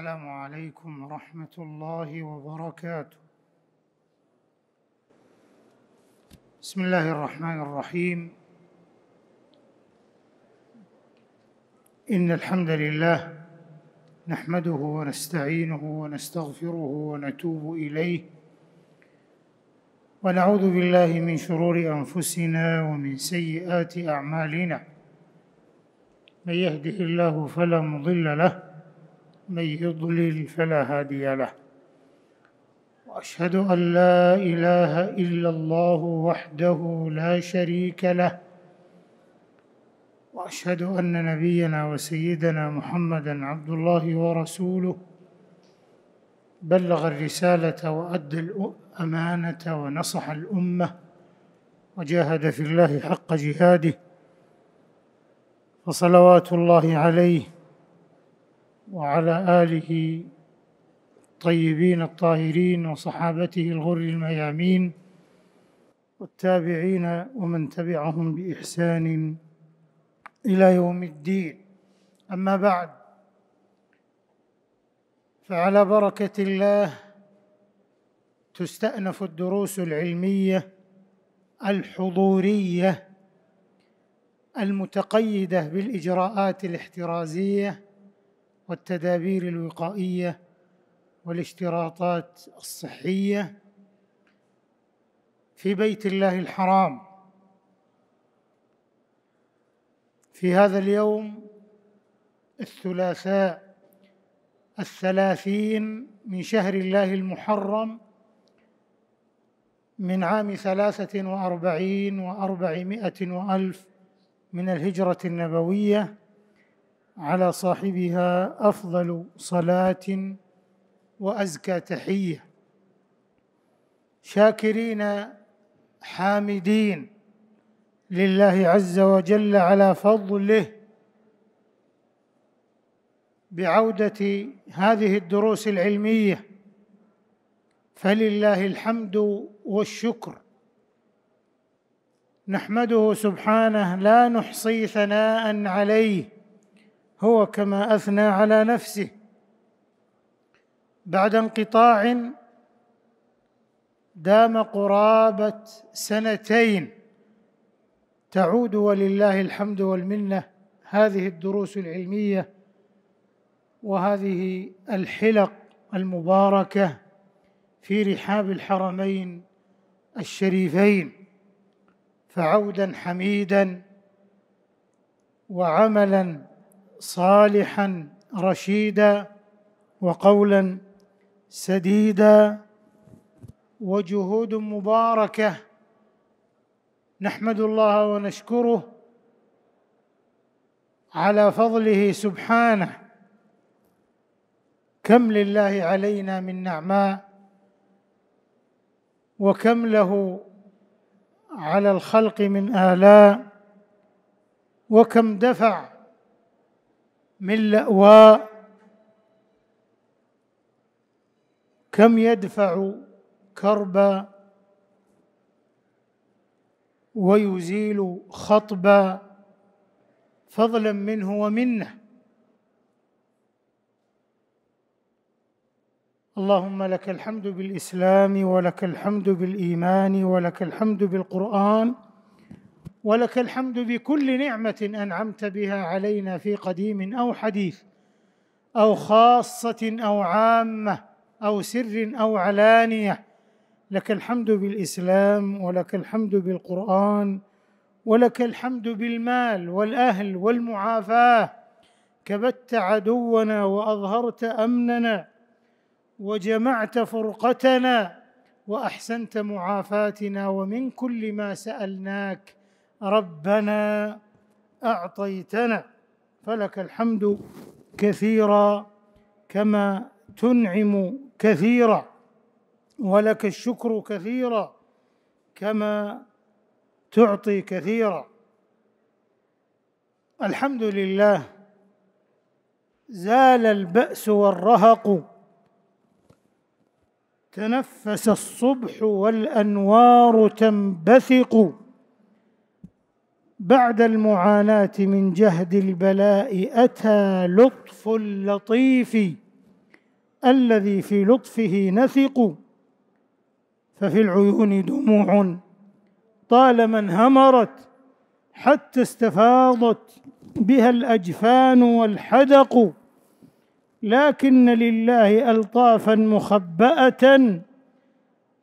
السلام عليكم ورحمة الله وبركاته. بسم الله الرحمن الرحيم. إن الحمد لله نحمده ونستعينه ونستغفره ونتوب إليه ونعوذ بالله من شرور أنفسنا ومن سيئات أعمالنا. من يهده الله فلا مضل له من يضلل فلا هادي له واشهد ان لا اله الا الله وحده لا شريك له واشهد ان نبينا وسيدنا محمدا عبد الله ورسوله بلغ الرساله وادى الامانه ونصح الامه وجاهد في الله حق جهاده وصلوات الله عليه وعلى آله الطيبين الطاهرين وصحابته الغر الميامين والتابعين ومن تبعهم بإحسان إلى يوم الدين أما بعد فعلى بركة الله تستأنف الدروس العلمية الحضورية المتقيدة بالإجراءات الاحترازية والتدابير الوقائيه والاشتراطات الصحيه في بيت الله الحرام في هذا اليوم الثلاثاء الثلاثين من شهر الله المحرم من عام ثلاثة وأربعين وأربعمائة وألف من الهجرة النبوية على صاحبها افضل صلاه وازكى تحيه شاكرين حامدين لله عز وجل على فضله بعوده هذه الدروس العلميه فلله الحمد والشكر نحمده سبحانه لا نحصي ثناء عليه هو كما اثنى على نفسه بعد انقطاع دام قرابه سنتين تعود ولله الحمد والمنه هذه الدروس العلميه وهذه الحلق المباركه في رحاب الحرمين الشريفين فعودا حميدا وعملا صالحا رشيدا وقولا سديدا وجهود مباركه نحمد الله ونشكره على فضله سبحانه كم لله علينا من نعماء وكم له على الخلق من الاء وكم دفع من لأواء كم يدفع كربا ويزيل خطبا فضلا منه ومنه اللهم لك الحمد بالاسلام ولك الحمد بالايمان ولك الحمد بالقران ولك الحمد بكل نعمه انعمت بها علينا في قديم او حديث او خاصه او عامه او سر او علانيه لك الحمد بالاسلام ولك الحمد بالقران ولك الحمد بالمال والاهل والمعافاه كبت عدونا واظهرت امننا وجمعت فرقتنا واحسنت معافاتنا ومن كل ما سالناك ربنا اعطيتنا فلك الحمد كثيرا كما تنعم كثيرا ولك الشكر كثيرا كما تعطي كثيرا الحمد لله زال الباس والرهق تنفس الصبح والانوار تنبثق بعد المعاناه من جهد البلاء اتى لطف اللطيف الذي في لطفه نثق ففي العيون دموع طالما انهمرت حتى استفاضت بها الاجفان والحدق لكن لله الطافا مخباه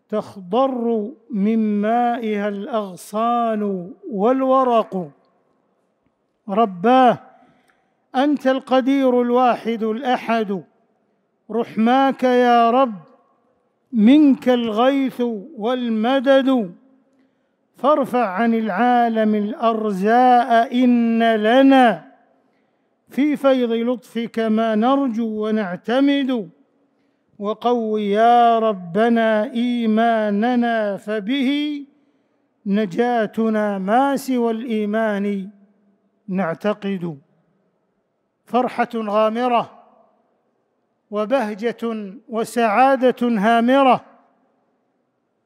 تخضر من مائها الاغصان والورق رباه انت القدير الواحد الاحد رحماك يا رب منك الغيث والمدد فارفع عن العالم الارزاء ان لنا في فيض لطفك ما نرجو ونعتمد وقو يا ربنا إيماننا فبه نجاتنا ما سوى الإيمان نعتقد فرحة غامرة وبهجة وسعادة هامرة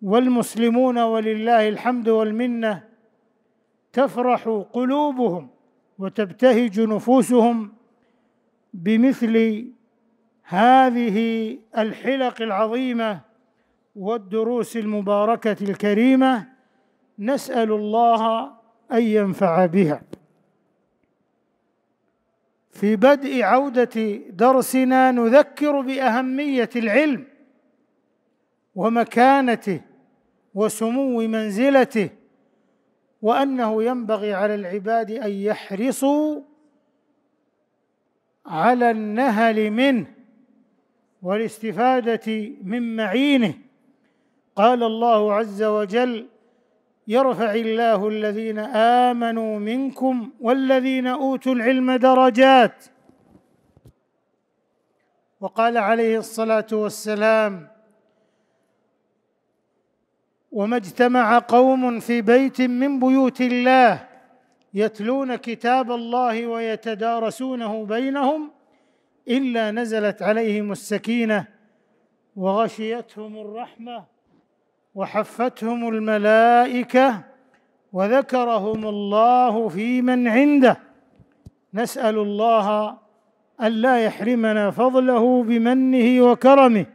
والمسلمون ولله الحمد والمنة تفرح قلوبهم وتبتهج نفوسهم بمثل هذه الحلق العظيمه والدروس المباركه الكريمه نسال الله ان ينفع بها في بدء عوده درسنا نذكر باهميه العلم ومكانته وسمو منزلته وانه ينبغي على العباد ان يحرصوا على النهل منه والاستفاده من معينه قال الله عز وجل يرفع الله الذين امنوا منكم والذين اوتوا العلم درجات وقال عليه الصلاه والسلام وما اجتمع قوم في بيت من بيوت الله يتلون كتاب الله ويتدارسونه بينهم الا نزلت عليهم السكينه وغشيتهم الرحمه وحفتهم الملائكه وذكرهم الله فيمن عنده نسال الله الا يحرمنا فضله بمنه وكرمه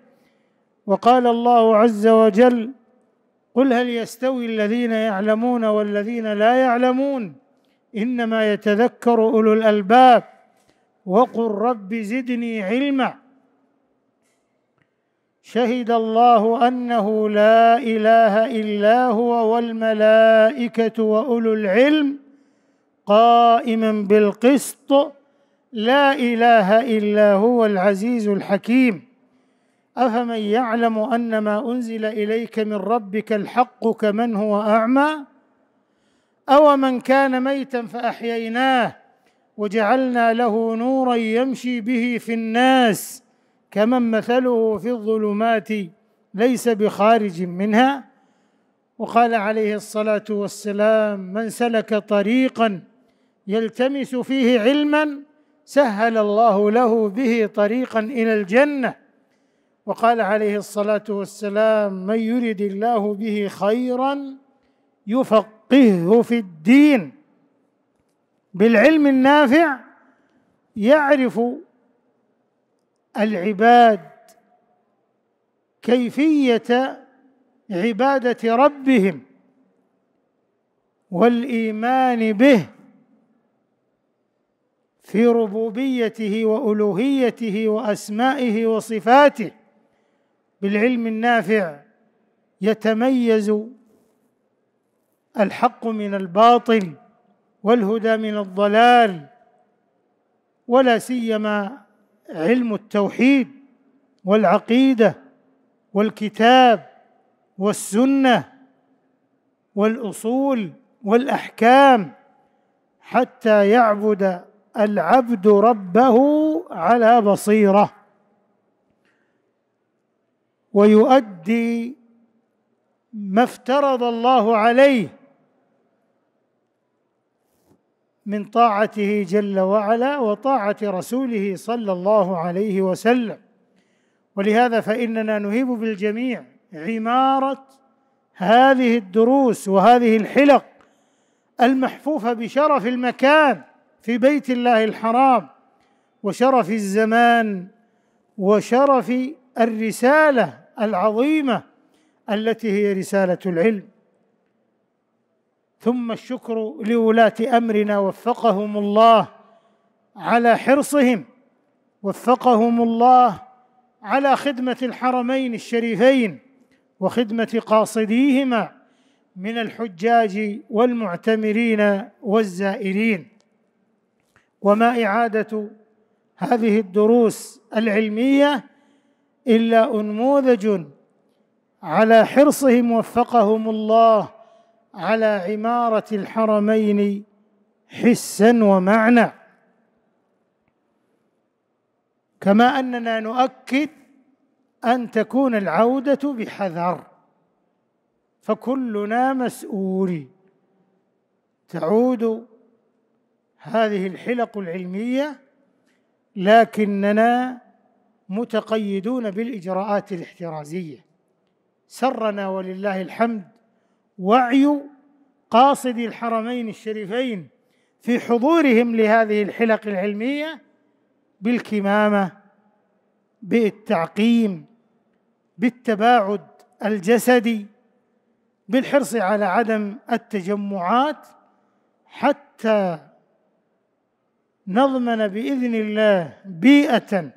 وقال الله عز وجل قل هل يستوي الذين يعلمون والذين لا يعلمون انما يتذكر اولو الالباب وقل رب زدني علما شهد الله انه لا اله الا هو والملائكه واولو العلم قائما بالقسط لا اله الا هو العزيز الحكيم افمن يعلم ان ما انزل اليك من ربك الحق كمن هو اعمى أو من كان ميتا فأحييناه وجعلنا له نورا يمشي به في الناس كمن مثله في الظلمات ليس بخارج منها وقال عليه الصلاه والسلام من سلك طريقا يلتمس فيه علما سهل الله له به طريقا الى الجنه وقال عليه الصلاه والسلام من يرد الله به خيرا يفقهه في الدين بالعلم النافع يعرف العباد كيفيه عباده ربهم والايمان به في ربوبيته والوهيته واسمائه وصفاته بالعلم النافع يتميز الحق من الباطل والهدى من الضلال ولا سيما علم التوحيد والعقيده والكتاب والسنه والاصول والاحكام حتى يعبد العبد ربه على بصيره ويؤدي ما افترض الله عليه من طاعته جل وعلا وطاعه رسوله صلى الله عليه وسلم ولهذا فاننا نهيب بالجميع عماره هذه الدروس وهذه الحلق المحفوفه بشرف المكان في بيت الله الحرام وشرف الزمان وشرف الرساله العظيمه التي هي رساله العلم ثم الشكر لولاة امرنا وفقهم الله على حرصهم وفقهم الله على خدمه الحرمين الشريفين وخدمه قاصديهما من الحجاج والمعتمرين والزائرين وما اعاده هذه الدروس العلميه الا انموذج على حرصهم وفقهم الله على عماره الحرمين حسا ومعنى كما اننا نؤكد ان تكون العوده بحذر فكلنا مسؤول تعود هذه الحلق العلميه لكننا متقيدون بالاجراءات الاحترازيه سرنا ولله الحمد وعي قاصد الحرمين الشريفين في حضورهم لهذه الحلق العلميه بالكمامه بالتعقيم بالتباعد الجسدي بالحرص على عدم التجمعات حتى نضمن باذن الله بيئه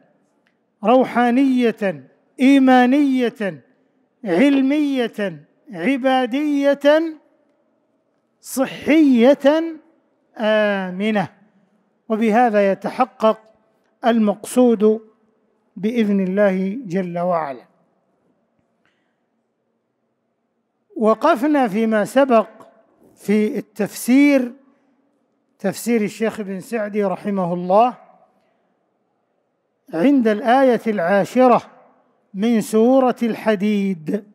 روحانيه ايمانيه علميه عبادية صحية آمنة وبهذا يتحقق المقصود بإذن الله جل وعلا وقفنا فيما سبق في التفسير تفسير الشيخ ابن سعدي رحمه الله عند الآية العاشرة من سورة الحديد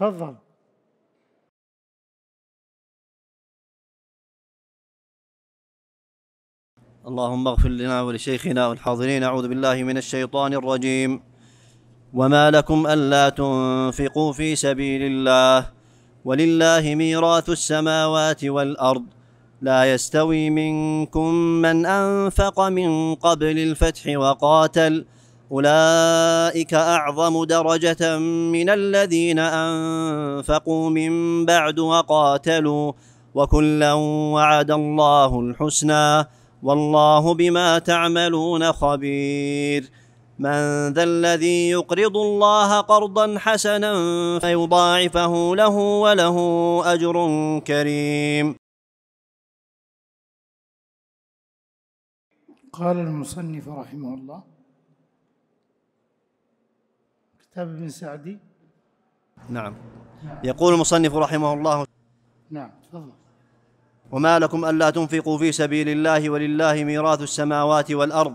تفضل اللهم اغفر لنا ولشيخنا والحاضرين اعوذ بالله من الشيطان الرجيم وما لكم الا تنفقوا في سبيل الله ولله ميراث السماوات والارض لا يستوي منكم من انفق من قبل الفتح وقاتل اولئك اعظم درجه من الذين انفقوا من بعد وقاتلوا وكلا وعد الله الحسنى والله بما تعملون خبير من ذا الذي يقرض الله قرضا حسنا فيضاعفه له وله اجر كريم قال المصنف رحمه الله كتاب بن سعدي نعم يقول المصنف رحمه الله نعم تفضل وما لكم ألا تنفقوا في سبيل الله ولله ميراث السماوات والأرض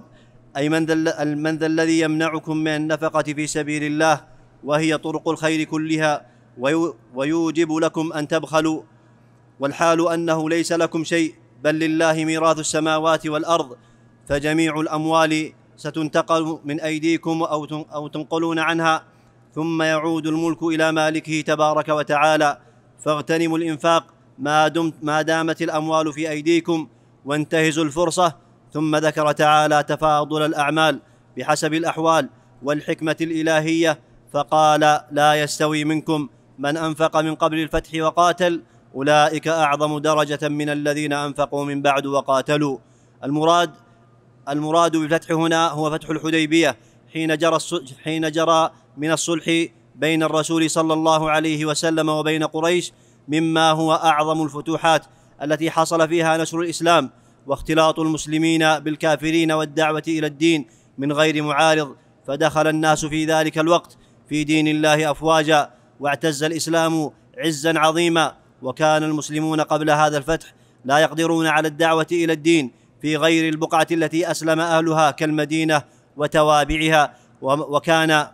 أي من ذا من ذا الذي يمنعكم من النفقة في سبيل الله وهي طرق الخير كلها ويوجب لكم أن تبخلوا والحال أنه ليس لكم شيء بل لله ميراث السماوات والأرض فجميع الأموال ستنتقل من أيديكم أو تنقلون عنها ثم يعود الملك الى مالكه تبارك وتعالى فاغتنموا الانفاق ما, دمت ما دامت الاموال في ايديكم وانتهزوا الفرصه ثم ذكر تعالى تفاضل الاعمال بحسب الاحوال والحكمه الالهيه فقال لا يستوي منكم من انفق من قبل الفتح وقاتل اولئك اعظم درجه من الذين انفقوا من بعد وقاتلوا المراد المراد بالفتح هنا هو فتح الحديبيه حين جرى حين جرى من الصلح بين الرسول صلى الله عليه وسلم وبين قريش مما هو اعظم الفتوحات التي حصل فيها نشر الاسلام واختلاط المسلمين بالكافرين والدعوه الى الدين من غير معارض فدخل الناس في ذلك الوقت في دين الله افواجا واعتز الاسلام عزا عظيما وكان المسلمون قبل هذا الفتح لا يقدرون على الدعوه الى الدين في غير البقعه التي اسلم اهلها كالمدينه وتوابعها وكان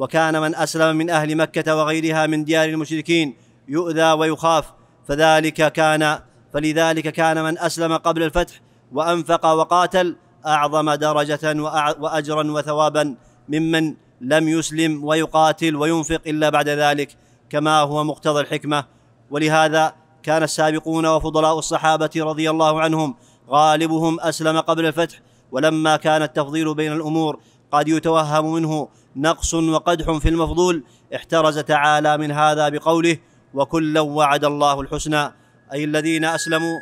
وكان من أسلم من أهل مكة وغيرها من ديار المشركين يؤذى ويخاف فذلك كان فلذلك كان من أسلم قبل الفتح وأنفق وقاتل أعظم درجة وأجرا وثوابا ممن لم يسلم ويقاتل وينفق إلا بعد ذلك كما هو مقتضى الحكمة ولهذا كان السابقون وفضلاء الصحابة رضي الله عنهم غالبهم أسلم قبل الفتح ولما كان التفضيل بين الأمور قد يتوهم منه نقص وقدح في المفضول احترز تعالى من هذا بقوله وكلا وعد الله الحسنى أي الذين أسلموا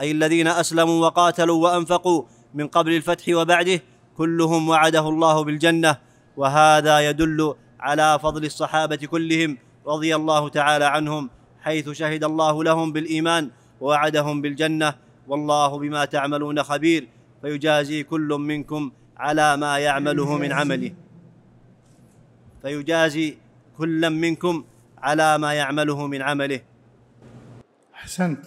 أي الذين أسلموا وقاتلوا وأنفقوا من قبل الفتح وبعده كلهم وعده الله بالجنة وهذا يدل على فضل الصحابة كلهم رضي الله تعالى عنهم حيث شهد الله لهم بالإيمان ووعدهم بالجنة والله بما تعملون خبير فيجازي كل منكم على ما يعمله من عمله فيجازي كل منكم على ما يعمله من عمله احسنت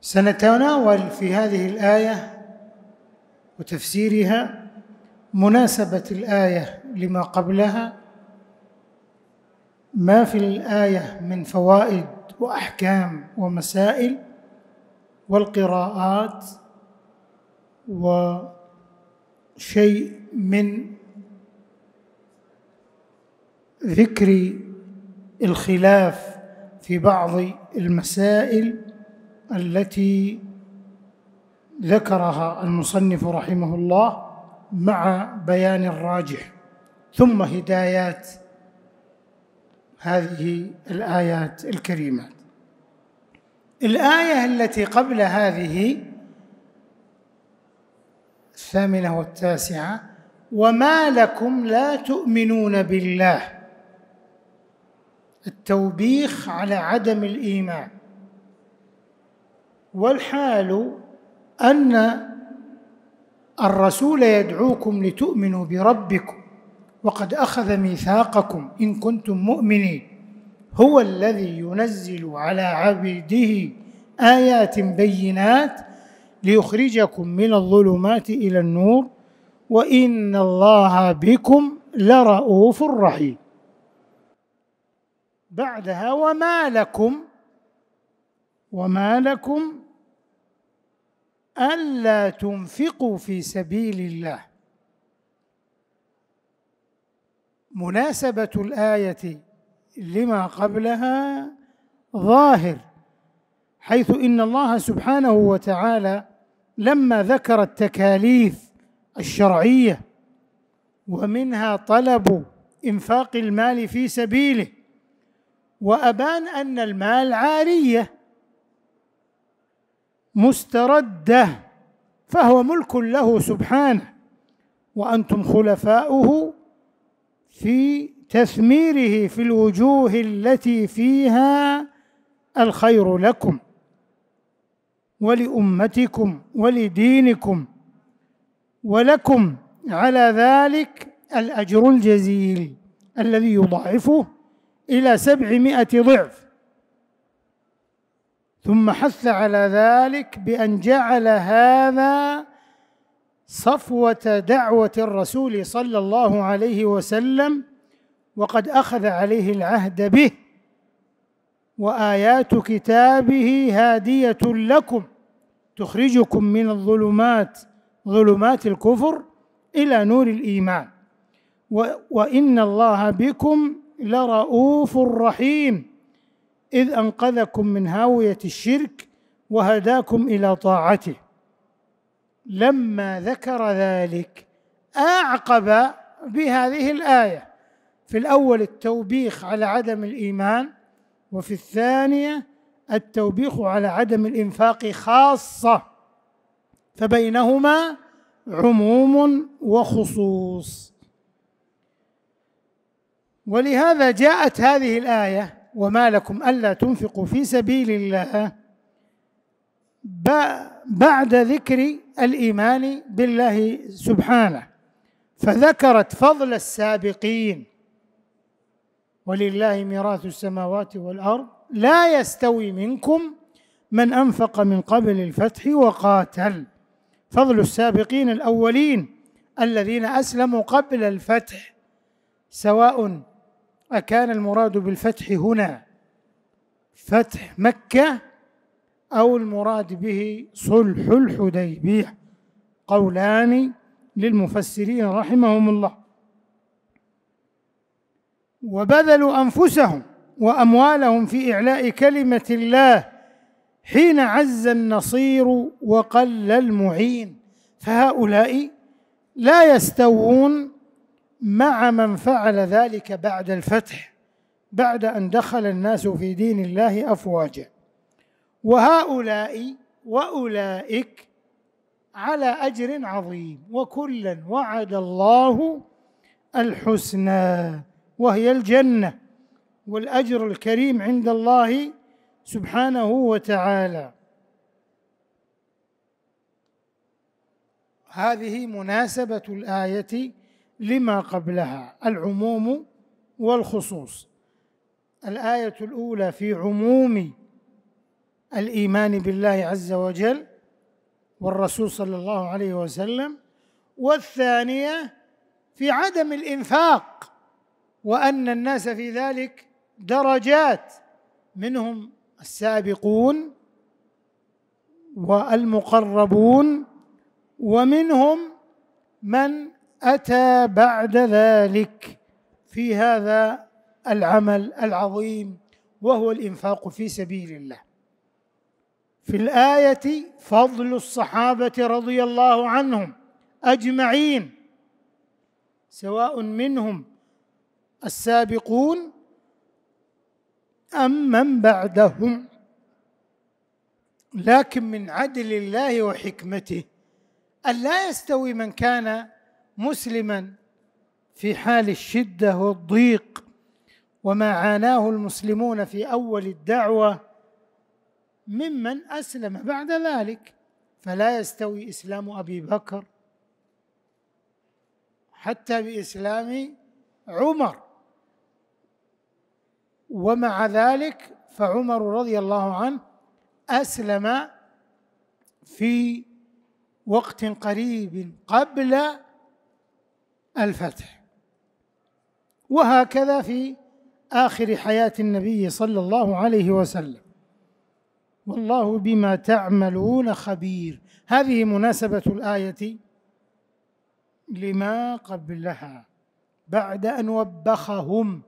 سنتناول في هذه الايه وتفسيرها مناسبه الايه لما قبلها ما في الايه من فوائد واحكام ومسائل والقراءات وشيء من ذكر الخلاف في بعض المسائل التي ذكرها المصنف رحمه الله مع بيان الراجح ثم هدايات هذه الايات الكريمات الايه التي قبل هذه الثامنه والتاسعه وما لكم لا تؤمنون بالله التوبيخ على عدم الايمان والحال ان الرسول يدعوكم لتؤمنوا بربكم وقد اخذ ميثاقكم ان كنتم مؤمنين هو الذي ينزل على عبده ايات بينات ليخرجكم من الظلمات الى النور وان الله بكم لرؤوف رحيم بعدها وما لكم وما لكم ألا تنفقوا في سبيل الله مناسبة الآية لما قبلها ظاهر حيث إن الله سبحانه وتعالى لما ذكر التكاليف الشرعية ومنها طلب إنفاق المال في سبيله وابان ان المال عاريه مسترده فهو ملك له سبحانه وانتم خلفاؤه في تثميره في الوجوه التي فيها الخير لكم ولامتكم ولدينكم ولكم على ذلك الاجر الجزيل الذي يضاعفه إلى سبعمائة ضعف ثم حث على ذلك بأن جعل هذا صفوة دعوة الرسول صلى الله عليه وسلم وقد أخذ عليه العهد به وآيات كتابه هادية لكم تخرجكم من الظلمات ظلمات الكفر إلى نور الإيمان وإن الله بكم لرؤوف رحيم اذ انقذكم من هاويه الشرك وهداكم الى طاعته لما ذكر ذلك اعقب بهذه الايه في الاول التوبيخ على عدم الايمان وفي الثانيه التوبيخ على عدم الانفاق خاصه فبينهما عموم وخصوص ولهذا جاءت هذه الآية وما لكم ألا تنفقوا في سبيل الله بعد ذكر الإيمان بالله سبحانه فذكرت فضل السابقين ولله ميراث السماوات والأرض لا يستوي منكم من أنفق من قبل الفتح وقاتل فضل السابقين الأولين الذين أسلموا قبل الفتح سواء أكان المراد بالفتح هنا فتح مكة أو المراد به صلح الحديبية قولان للمفسرين رحمهم الله وبذلوا أنفسهم وأموالهم في إعلاء كلمة الله حين عز النصير وقل المعين فهؤلاء لا يستوون مع من فعل ذلك بعد الفتح بعد ان دخل الناس في دين الله افواجا وهؤلاء واولئك على اجر عظيم وكلا وعد الله الحسنى وهي الجنه والاجر الكريم عند الله سبحانه وتعالى هذه مناسبه الايه لما قبلها العموم والخصوص الآية الأولى في عموم الإيمان بالله عز وجل والرسول صلى الله عليه وسلم والثانية في عدم الإنفاق وأن الناس في ذلك درجات منهم السابقون والمقربون ومنهم من أتى بعد ذلك في هذا العمل العظيم وهو الإنفاق في سبيل الله في الآية فضل الصحابة رضي الله عنهم أجمعين سواء منهم السابقون أم من بعدهم لكن من عدل الله وحكمته أن لا يستوي من كان مسلما في حال الشده والضيق وما عاناه المسلمون في اول الدعوه ممن اسلم بعد ذلك فلا يستوي اسلام ابي بكر حتى باسلام عمر ومع ذلك فعمر رضي الله عنه اسلم في وقت قريب قبل الفتح وهكذا في آخر حياة النبي صلى الله عليه وسلم والله بما تعملون خبير هذه مناسبة الآية لما قبلها بعد أن وبخهم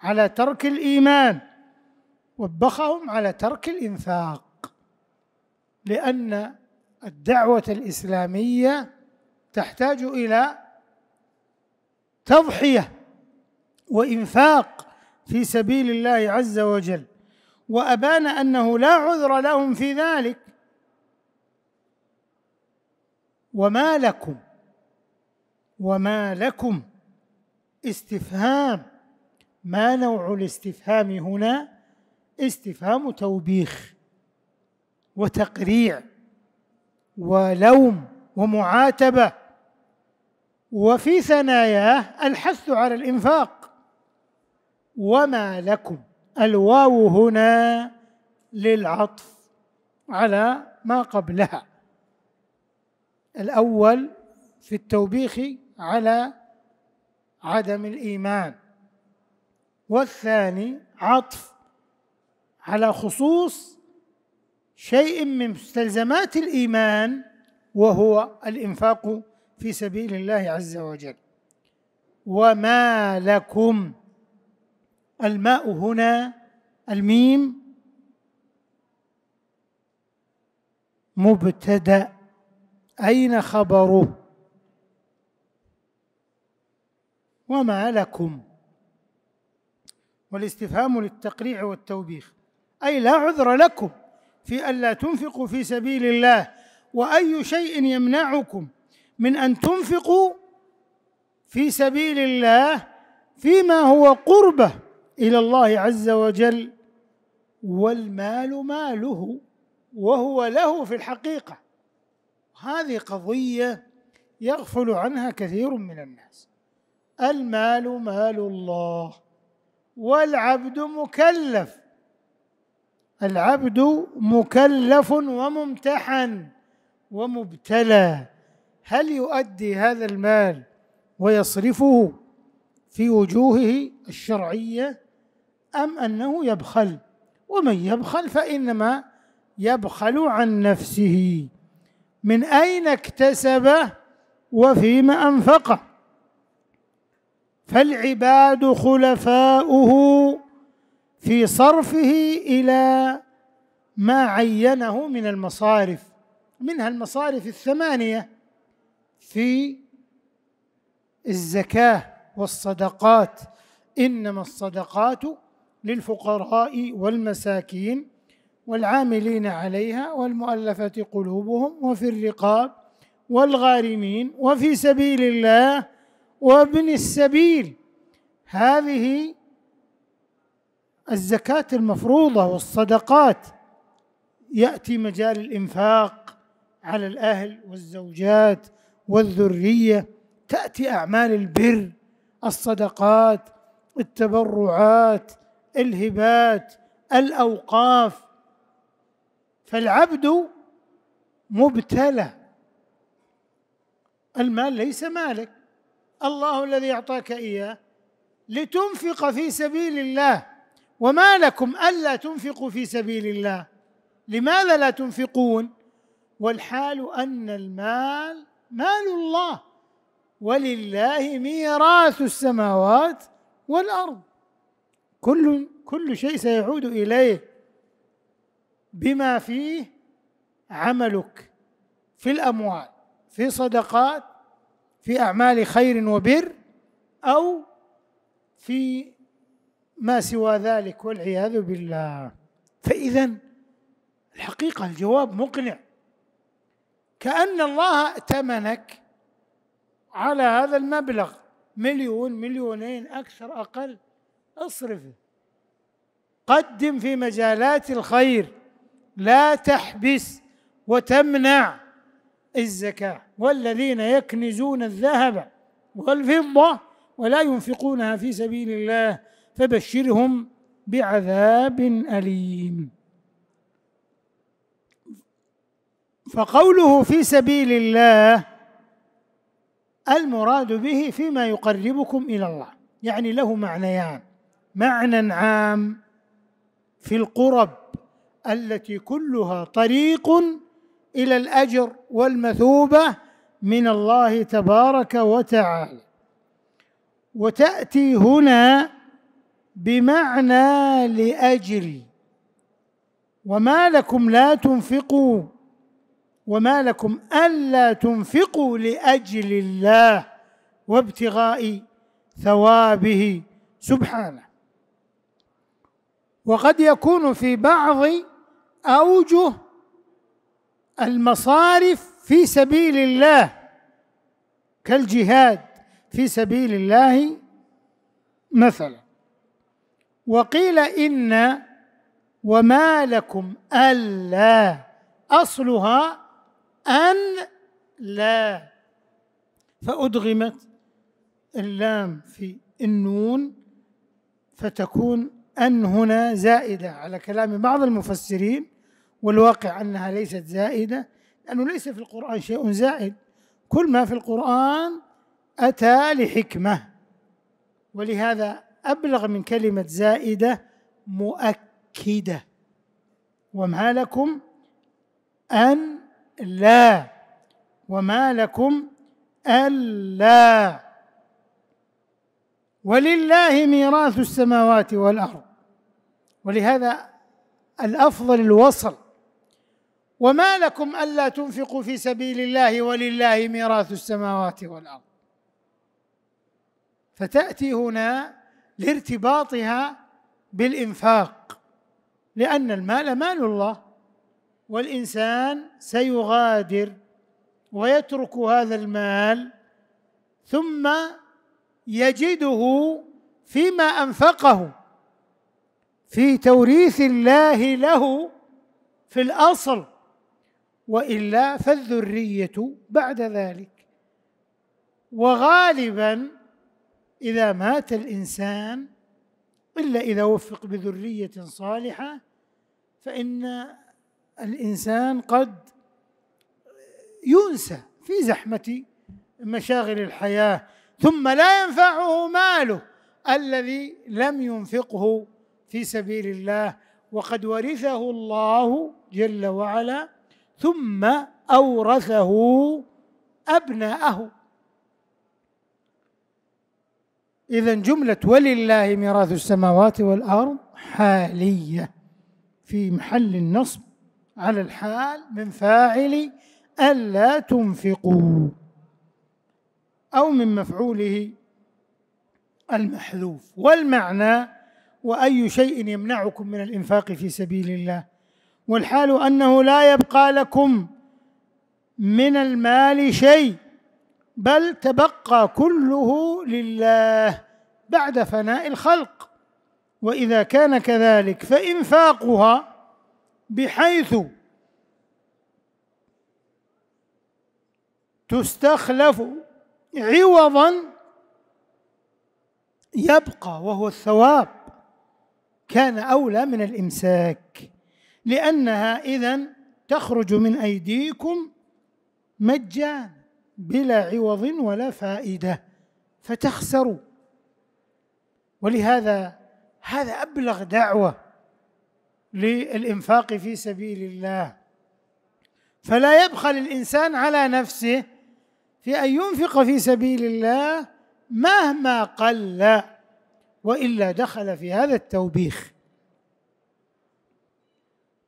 على ترك الإيمان وبخهم على ترك الإنفاق لأن الدعوة الإسلامية تحتاج إلى تضحيه وانفاق في سبيل الله عز وجل وابان انه لا عذر لهم في ذلك وما لكم وما لكم استفهام ما نوع الاستفهام هنا استفهام توبيخ وتقريع ولوم ومعاتبه وفي ثناياه الحث على الإنفاق وما لكم الواو هنا للعطف على ما قبلها الأول في التوبيخ على عدم الإيمان والثاني عطف على خصوص شيء من مستلزمات الإيمان وهو الإنفاق في سبيل الله عز وجل وما لكم الماء هنا الميم مبتدا اين خبره وما لكم والاستفهام للتقريع والتوبيخ اي لا عذر لكم في الا تنفقوا في سبيل الله واي شيء يمنعكم من ان تنفقوا في سبيل الله فيما هو قربه الى الله عز وجل والمال ماله وهو له في الحقيقه هذه قضيه يغفل عنها كثير من الناس المال مال الله والعبد مكلف العبد مكلف وممتحن ومبتلى هل يؤدي هذا المال ويصرفه في وجوهه الشرعيه ام انه يبخل ومن يبخل فانما يبخل عن نفسه من اين اكتسبه وفيما انفقه فالعباد خلفاؤه في صرفه الى ما عينه من المصارف منها المصارف الثمانيه في الزكاه والصدقات انما الصدقات للفقراء والمساكين والعاملين عليها والمؤلفه قلوبهم وفي الرقاب والغارمين وفي سبيل الله وابن السبيل هذه الزكاه المفروضه والصدقات ياتي مجال الانفاق على الاهل والزوجات والذريه تاتي اعمال البر الصدقات التبرعات الهبات الاوقاف فالعبد مبتلى المال ليس مالك الله الذي اعطاك اياه لتنفق في سبيل الله وما لكم الا تنفقوا في سبيل الله لماذا لا تنفقون والحال ان المال مال الله ولله ميراث السماوات والارض كل كل شيء سيعود اليه بما فيه عملك في الاموال في صدقات في اعمال خير وبر او في ما سوى ذلك والعياذ بالله فاذا الحقيقه الجواب مقنع كأن الله ائتمنك على هذا المبلغ مليون مليونين أكثر أقل اصرفه قدم في مجالات الخير لا تحبس وتمنع الزكاة والذين يكنزون الذهب والفضة ولا ينفقونها في سبيل الله فبشرهم بعذاب أليم فقوله في سبيل الله المراد به فيما يقربكم الى الله يعني له معنيان معنى عام في القرب التي كلها طريق الى الاجر والمثوبه من الله تبارك وتعالى وتاتي هنا بمعنى لاجل وما لكم لا تنفقوا وما لكم الا تنفقوا لاجل الله وابتغاء ثوابه سبحانه وقد يكون في بعض اوجه المصارف في سبيل الله كالجهاد في سبيل الله مثلا وقيل ان وما لكم الا اصلها أن لا فأدغمت اللام في النون فتكون أن هنا زائدة على كلام بعض المفسرين والواقع أنها ليست زائدة لأنه ليس في القرآن شيء زائد كل ما في القرآن أتى لحكمة ولهذا أبلغ من كلمة زائدة مؤكدة وما لكم أن لا وما لكم ألا ولله ميراث السماوات والأرض ولهذا الأفضل الوصل وما لكم ألا تنفقوا في سبيل الله ولله ميراث السماوات والأرض فتأتي هنا لارتباطها بالإنفاق لأن المال مال الله والانسان سيغادر ويترك هذا المال ثم يجده فيما انفقه في توريث الله له في الاصل والا فالذريه بعد ذلك وغالبا اذا مات الانسان الا اذا وفق بذريه صالحه فان الانسان قد ينسى في زحمه مشاغل الحياه ثم لا ينفعه ماله الذي لم ينفقه في سبيل الله وقد ورثه الله جل وعلا ثم اورثه ابناءه اذا جمله ولله ميراث السماوات والارض حاليه في محل النصب على الحال من فاعل ألا تنفقوا أو من مفعوله المحذوف والمعنى وأي شيء يمنعكم من الإنفاق في سبيل الله والحال أنه لا يبقى لكم من المال شيء بل تبقى كله لله بعد فناء الخلق وإذا كان كذلك فإنفاقها بحيث تستخلف عوضا يبقى وهو الثواب كان اولى من الامساك لانها اذا تخرج من ايديكم مجان بلا عوض ولا فائده فتخسروا ولهذا هذا ابلغ دعوه للإنفاق في سبيل الله فلا يبخل الإنسان على نفسه في أن ينفق في سبيل الله مهما قل وإلا دخل في هذا التوبيخ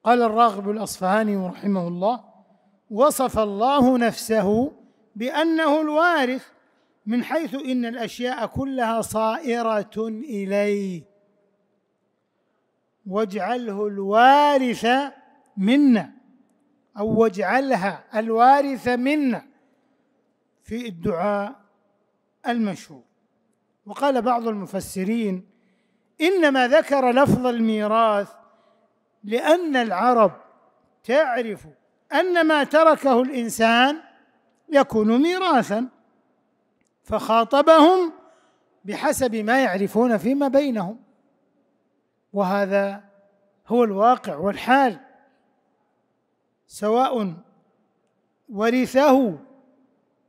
قال الراغب الأصفهاني رحمه الله وصف الله نفسه بأنه الوارث من حيث إن الأشياء كلها صائرة إليه واجعله الوارث منا أو واجعلها الوارث منا في الدعاء المشهور وقال بعض المفسرين إنما ذكر لفظ الميراث لأن العرب تعرف أن ما تركه الإنسان يكون ميراثا فخاطبهم بحسب ما يعرفون فيما بينهم وهذا هو الواقع والحال سواء ورثه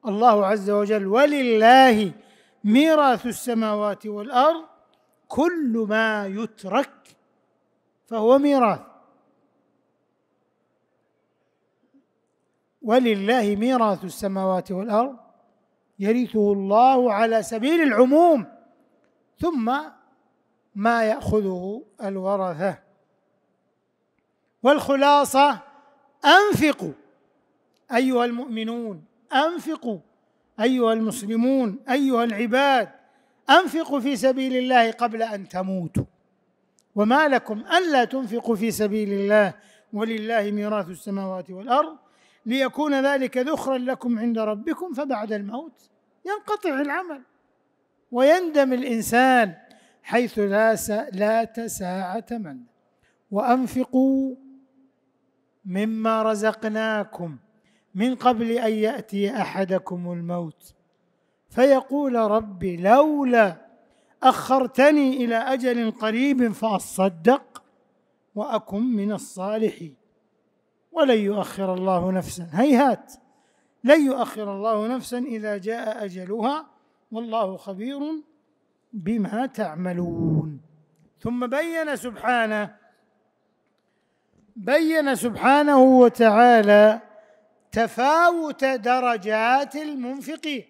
الله عز وجل ولله ميراث السماوات والارض كل ما يترك فهو ميراث ولله ميراث السماوات والارض يرثه الله على سبيل العموم ثم ما ياخذه الورثه والخلاصه انفقوا ايها المؤمنون انفقوا ايها المسلمون ايها العباد انفقوا في سبيل الله قبل ان تموتوا وما لكم الا تنفقوا في سبيل الله ولله ميراث السماوات والارض ليكون ذلك ذخرا لكم عند ربكم فبعد الموت ينقطع العمل ويندم الانسان حيث لا لا تساعة من وأنفقوا مما رزقناكم من قبل أن يأتي أحدكم الموت فيقول ربي لولا أخرتني إلى أجل قريب فأصدق وأكن من الصالحين ولن يؤخر الله نفسا هيهات لن يؤخر الله نفسا إذا جاء أجلها والله خبير بما تعملون ثم بين سبحانه بين سبحانه وتعالى تفاوت درجات المنفقين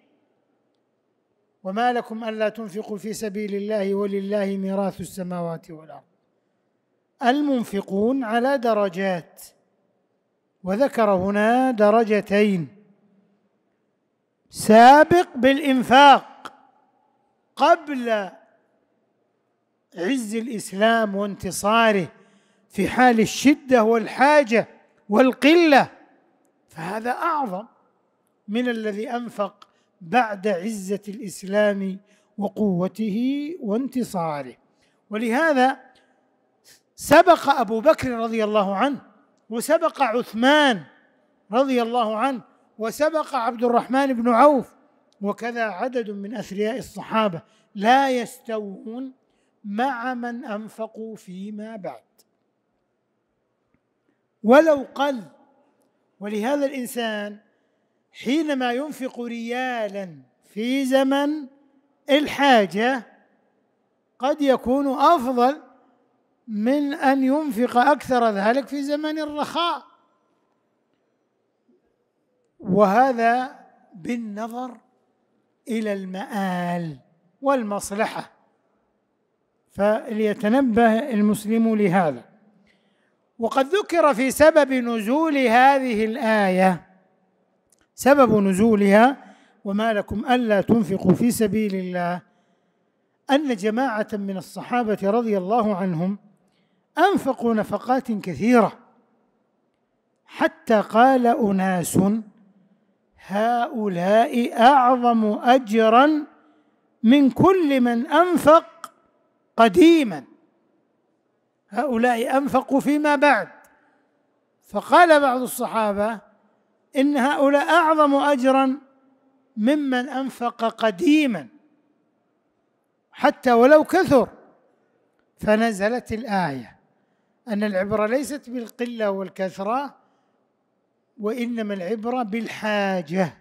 وما لكم الا تنفقوا في سبيل الله ولله ميراث السماوات والارض المنفقون على درجات وذكر هنا درجتين سابق بالانفاق قبل عز الاسلام وانتصاره في حال الشده والحاجه والقله فهذا اعظم من الذي انفق بعد عزه الاسلام وقوته وانتصاره ولهذا سبق ابو بكر رضي الله عنه وسبق عثمان رضي الله عنه وسبق عبد الرحمن بن عوف وكذا عدد من اثرياء الصحابه لا يستوون مع من انفقوا فيما بعد ولو قل ولهذا الانسان حينما ينفق ريالا في زمن الحاجه قد يكون افضل من ان ينفق اكثر ذلك في زمن الرخاء وهذا بالنظر الى المآل والمصلحة فليتنبه المسلم لهذا وقد ذكر في سبب نزول هذه الآية سبب نزولها وما لكم ألا تنفقوا في سبيل الله أن جماعة من الصحابة رضي الله عنهم أنفقوا نفقات كثيرة حتى قال أناس هؤلاء اعظم اجرا من كل من انفق قديما هؤلاء انفقوا فيما بعد فقال بعض الصحابه ان هؤلاء اعظم اجرا ممن انفق قديما حتى ولو كثر فنزلت الايه ان العبره ليست بالقله والكثره وانما العبره بالحاجه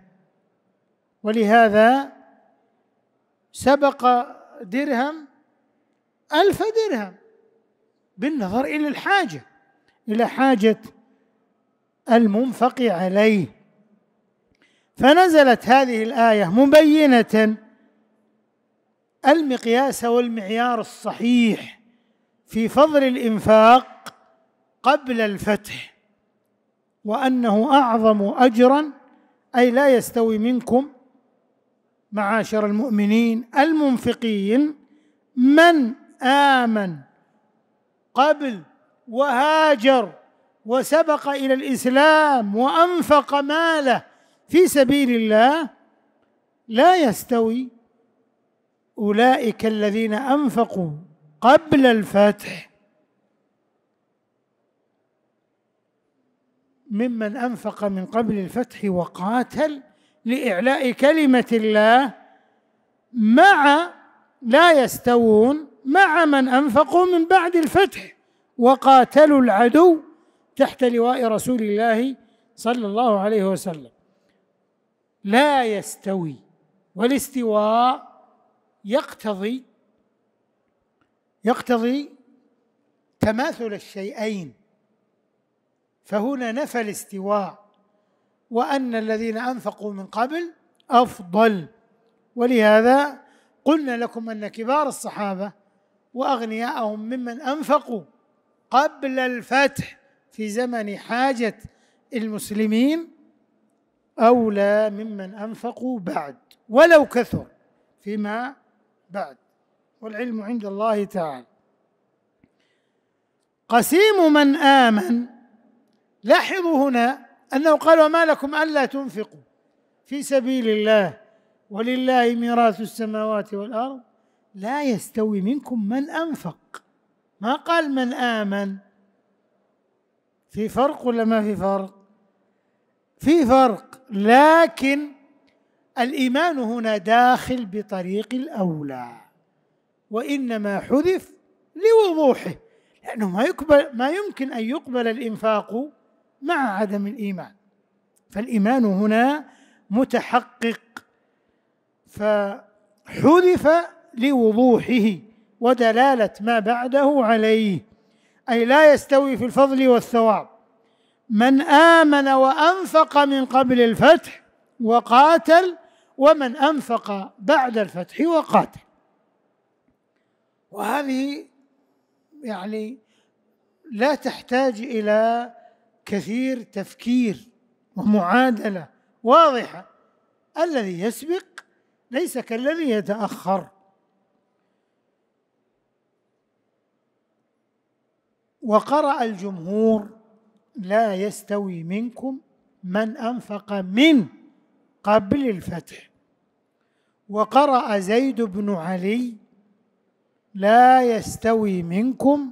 ولهذا سبق درهم الف درهم بالنظر الى الحاجه الى حاجه المنفق عليه فنزلت هذه الايه مبينه المقياس والمعيار الصحيح في فضل الانفاق قبل الفتح وانه اعظم اجرا اي لا يستوي منكم معاشر المؤمنين المنفقين من امن قبل وهاجر وسبق الى الاسلام وانفق ماله في سبيل الله لا يستوي اولئك الذين انفقوا قبل الفتح ممن انفق من قبل الفتح وقاتل لاعلاء كلمه الله مع لا يستوون مع من انفقوا من بعد الفتح وقاتلوا العدو تحت لواء رسول الله صلى الله عليه وسلم لا يستوي والاستواء يقتضي يقتضي تماثل الشيئين فهنا نفى الاستواء وأن الذين أنفقوا من قبل أفضل ولهذا قلنا لكم أن كبار الصحابة وأغنياءهم ممن أنفقوا قبل الفتح في زمن حاجة المسلمين أولى ممن أنفقوا بعد ولو كثر فيما بعد والعلم عند الله تعالى قسيم من آمن لاحظوا هنا أنه قال وما لكم ألا تنفقوا في سبيل الله ولله ميراث السماوات والأرض لا يستوي منكم من أنفق ما قال من آمن في فرق ولا ما في فرق في فرق لكن الإيمان هنا داخل بطريق الأولى وإنما حذف لوضوحه لأنه ما يقبل ما يمكن أن يقبل الإنفاق مع عدم الايمان فالايمان هنا متحقق فحذف لوضوحه ودلاله ما بعده عليه اي لا يستوي في الفضل والثواب من امن وانفق من قبل الفتح وقاتل ومن انفق بعد الفتح وقاتل وهذه يعني لا تحتاج الى كثير تفكير ومعادله واضحه الذي يسبق ليس كالذي يتاخر وقرأ الجمهور لا يستوي منكم من أنفق من قبل الفتح وقرأ زيد بن علي لا يستوي منكم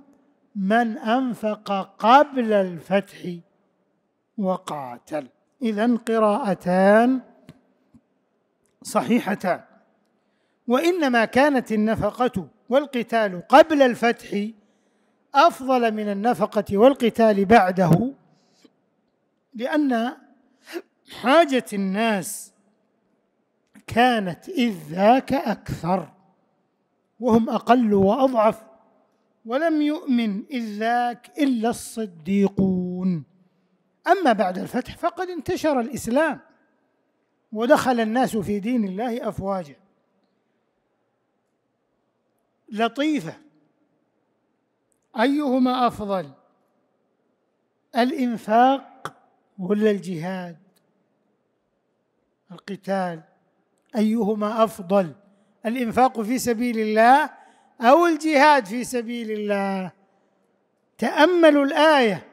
من أنفق قبل الفتح وقاتل إذا قراءتان صحيحتان وإنما كانت النفقة والقتال قبل الفتح أفضل من النفقة والقتال بعده لأن حاجة الناس كانت إذ ذاك أكثر وهم أقل وأضعف ولم يؤمن إذ ذاك إلا الصديقون أما بعد الفتح فقد انتشر الإسلام ودخل الناس في دين الله أفواجا لطيفة أيهما أفضل الإنفاق ولا الجهاد القتال أيهما أفضل الإنفاق في سبيل الله أو الجهاد في سبيل الله تأملوا الآية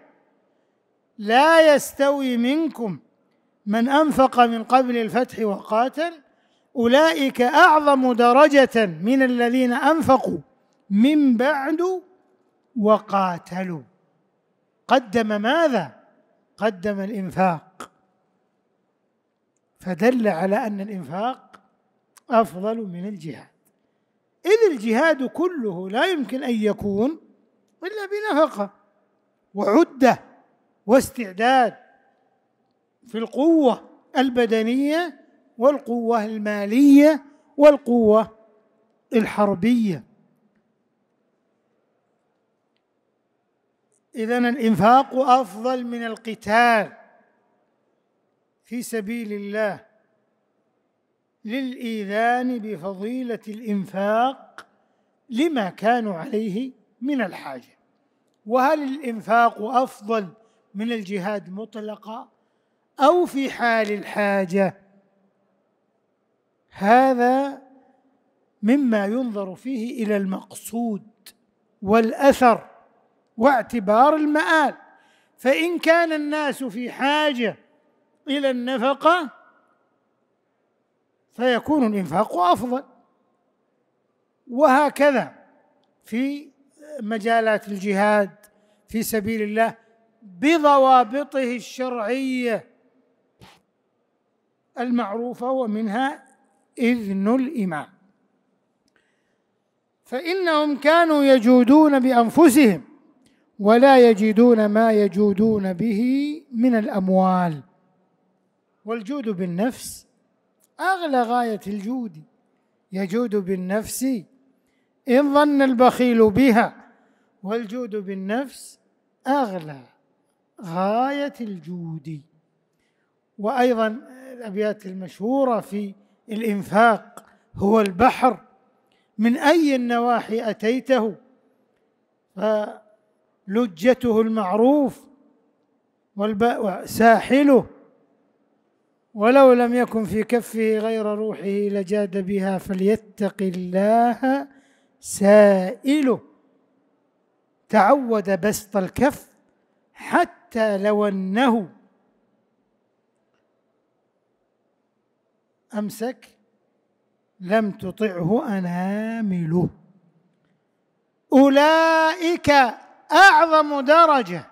لا يستوي منكم من انفق من قبل الفتح وقاتل اولئك اعظم درجه من الذين انفقوا من بعد وقاتلوا قدم ماذا قدم الانفاق فدل على ان الانفاق افضل من الجهاد اذ الجهاد كله لا يمكن ان يكون الا بنفقه وعده واستعداد في القوه البدنيه والقوه الماليه والقوه الحربيه اذا الانفاق افضل من القتال في سبيل الله للايذان بفضيله الانفاق لما كانوا عليه من الحاجه وهل الانفاق افضل من الجهاد مطلقا او في حال الحاجه هذا مما ينظر فيه الى المقصود والاثر واعتبار المآل فإن كان الناس في حاجة إلى النفقة فيكون الإنفاق أفضل وهكذا في مجالات الجهاد في سبيل الله بضوابطه الشرعيه المعروفه ومنها اذن الامام فانهم كانوا يجودون بانفسهم ولا يجدون ما يجودون به من الاموال والجود بالنفس اغلى غايه الجود يجود بالنفس ان ظن البخيل بها والجود بالنفس اغلى غاية الجود وأيضا الأبيات المشهورة في الإنفاق هو البحر من أي النواحي أتيته فلجته المعروف وساحله ولو لم يكن في كفه غير روحه لجاد بها فليتق الله سائله تعود بسط الكف حتى حتى لو أنه أمسك لم تطعه أنامله أولئك أعظم درجة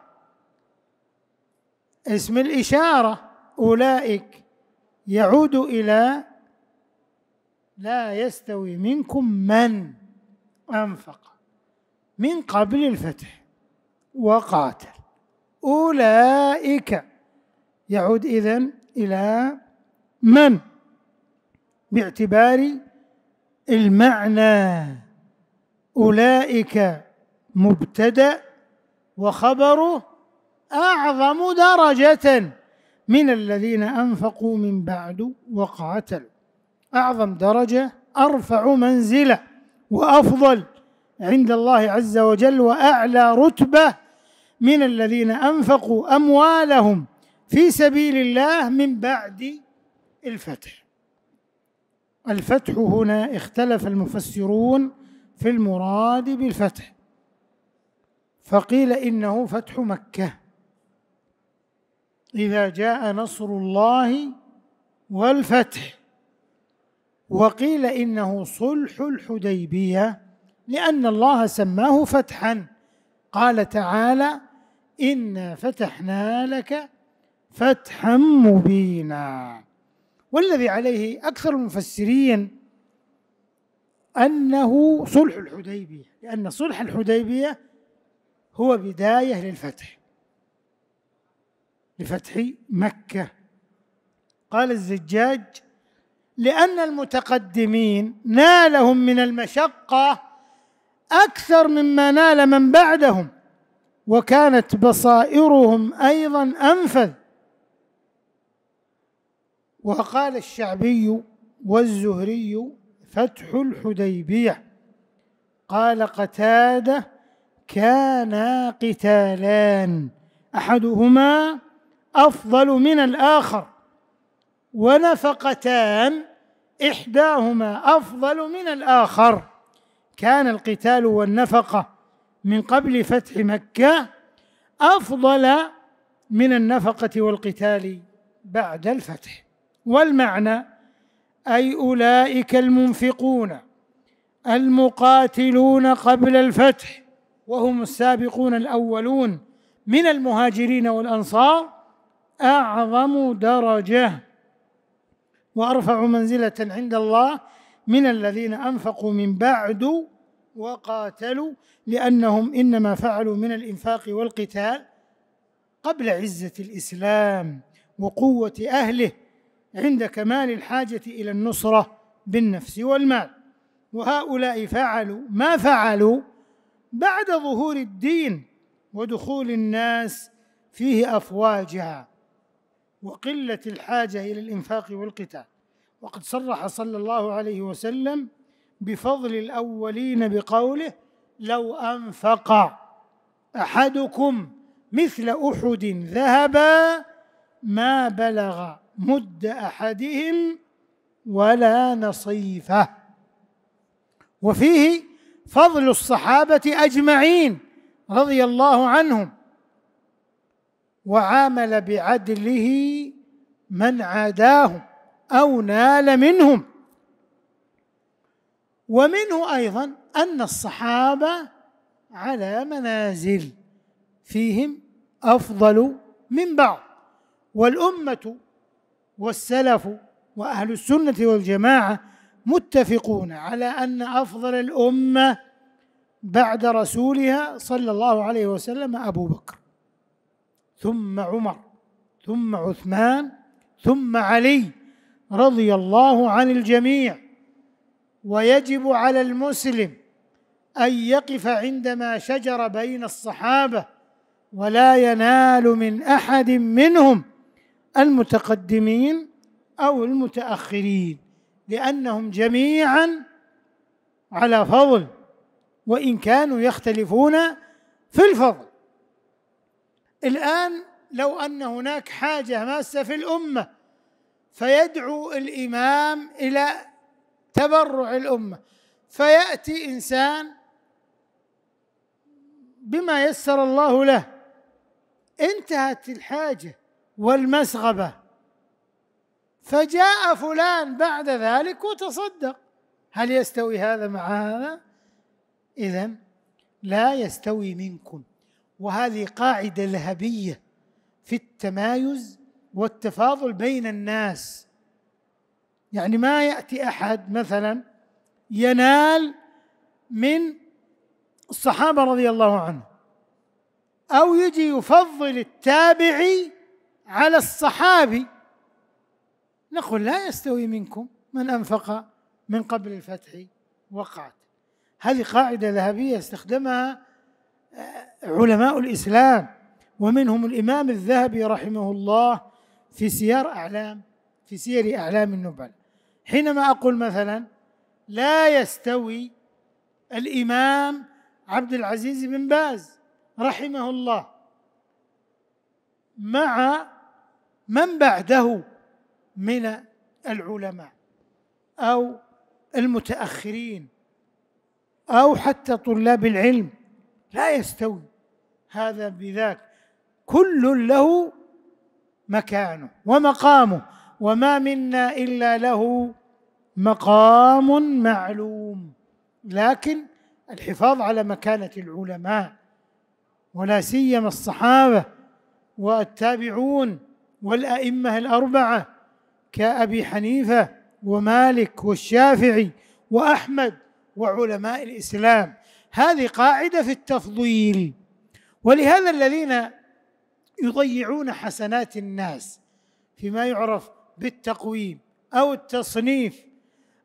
اسم الإشارة أولئك يعود إلى لا يستوي منكم من أنفق من قبل الفتح وقاتل أولئك يعود إذن إلى من باعتبار المعنى أولئك مبتدأ وخبره أعظم درجة من الذين أنفقوا من بعد وقاتلوا أعظم درجة أرفع منزلة وأفضل عند الله عز وجل وأعلى رتبة من الذين انفقوا اموالهم في سبيل الله من بعد الفتح الفتح هنا اختلف المفسرون في المراد بالفتح فقيل انه فتح مكه اذا جاء نصر الله والفتح وقيل انه صلح الحديبيه لان الله سماه فتحا قال تعالى انا فتحنا لك فتحا مبينا والذي عليه اكثر المفسرين انه صلح الحديبيه لان صلح الحديبيه هو بدايه للفتح لفتح مكه قال الزجاج لان المتقدمين نالهم من المشقه اكثر مما نال من بعدهم وكانت بصائرهم ايضا انفذ وقال الشعبي والزهري فتح الحديبيه قال قتاده كانا قتالان احدهما افضل من الاخر ونفقتان احداهما افضل من الاخر كان القتال والنفقة من قبل فتح مكة أفضل من النفقة والقتال بعد الفتح والمعنى أي أولئك المنفقون المقاتلون قبل الفتح وهم السابقون الأولون من المهاجرين والأنصار أعظم درجة وأرفع منزلة عند الله من الذين أنفقوا من بعد وقاتلوا لأنهم إنما فعلوا من الإنفاق والقتال قبل عزة الإسلام وقوة أهله عند كمال الحاجة إلى النصرة بالنفس والمال وهؤلاء فعلوا ما فعلوا بعد ظهور الدين ودخول الناس فيه أفواجها وقلة الحاجة إلى الإنفاق والقتال وقد صرح صلى الله عليه وسلم بفضل الاولين بقوله لو انفق احدكم مثل احد ذهبا ما بلغ مد احدهم ولا نصيفه وفيه فضل الصحابه اجمعين رضي الله عنهم وعامل بعدله من عاداهم أو نال منهم ومنه أيضا أن الصحابة على منازل فيهم أفضل من بعض والأمة والسلف وأهل السنة والجماعة متفقون على أن أفضل الأمة بعد رسولها صلى الله عليه وسلم أبو بكر ثم عمر ثم عثمان ثم علي رضي الله عن الجميع ويجب على المسلم ان يقف عندما شجر بين الصحابه ولا ينال من احد منهم المتقدمين او المتاخرين لانهم جميعا على فضل وان كانوا يختلفون في الفضل الان لو ان هناك حاجه ماسه في الامه فيدعو الامام الى تبرع الامه فياتي انسان بما يسر الله له انتهت الحاجه والمسغبه فجاء فلان بعد ذلك وتصدق هل يستوي هذا مع هذا اذا لا يستوي منكم وهذه قاعده ذهبيه في التمايز والتفاضل بين الناس يعني ما ياتي احد مثلا ينال من الصحابه رضي الله عنهم او يجي يفضل التابعي على الصحابي نقول لا يستوي منكم من انفق من قبل الفتح وقعت هذه قاعده ذهبيه استخدمها آه، علماء الاسلام ومنهم الامام الذهبي رحمه الله في سيار أعلام في سير أعلام النبل حينما أقول مثلا لا يستوي الإمام عبد العزيز بن باز رحمه الله مع من بعده من العلماء أو المتأخرين أو حتى طلاب العلم لا يستوي هذا بذاك كل له مكانه ومقامه وما منا الا له مقام معلوم لكن الحفاظ على مكانه العلماء ولا سيما الصحابه والتابعون والائمه الاربعه كابي حنيفه ومالك والشافعي واحمد وعلماء الاسلام هذه قاعده في التفضيل ولهذا الذين يضيعون حسنات الناس فيما يعرف بالتقويم او التصنيف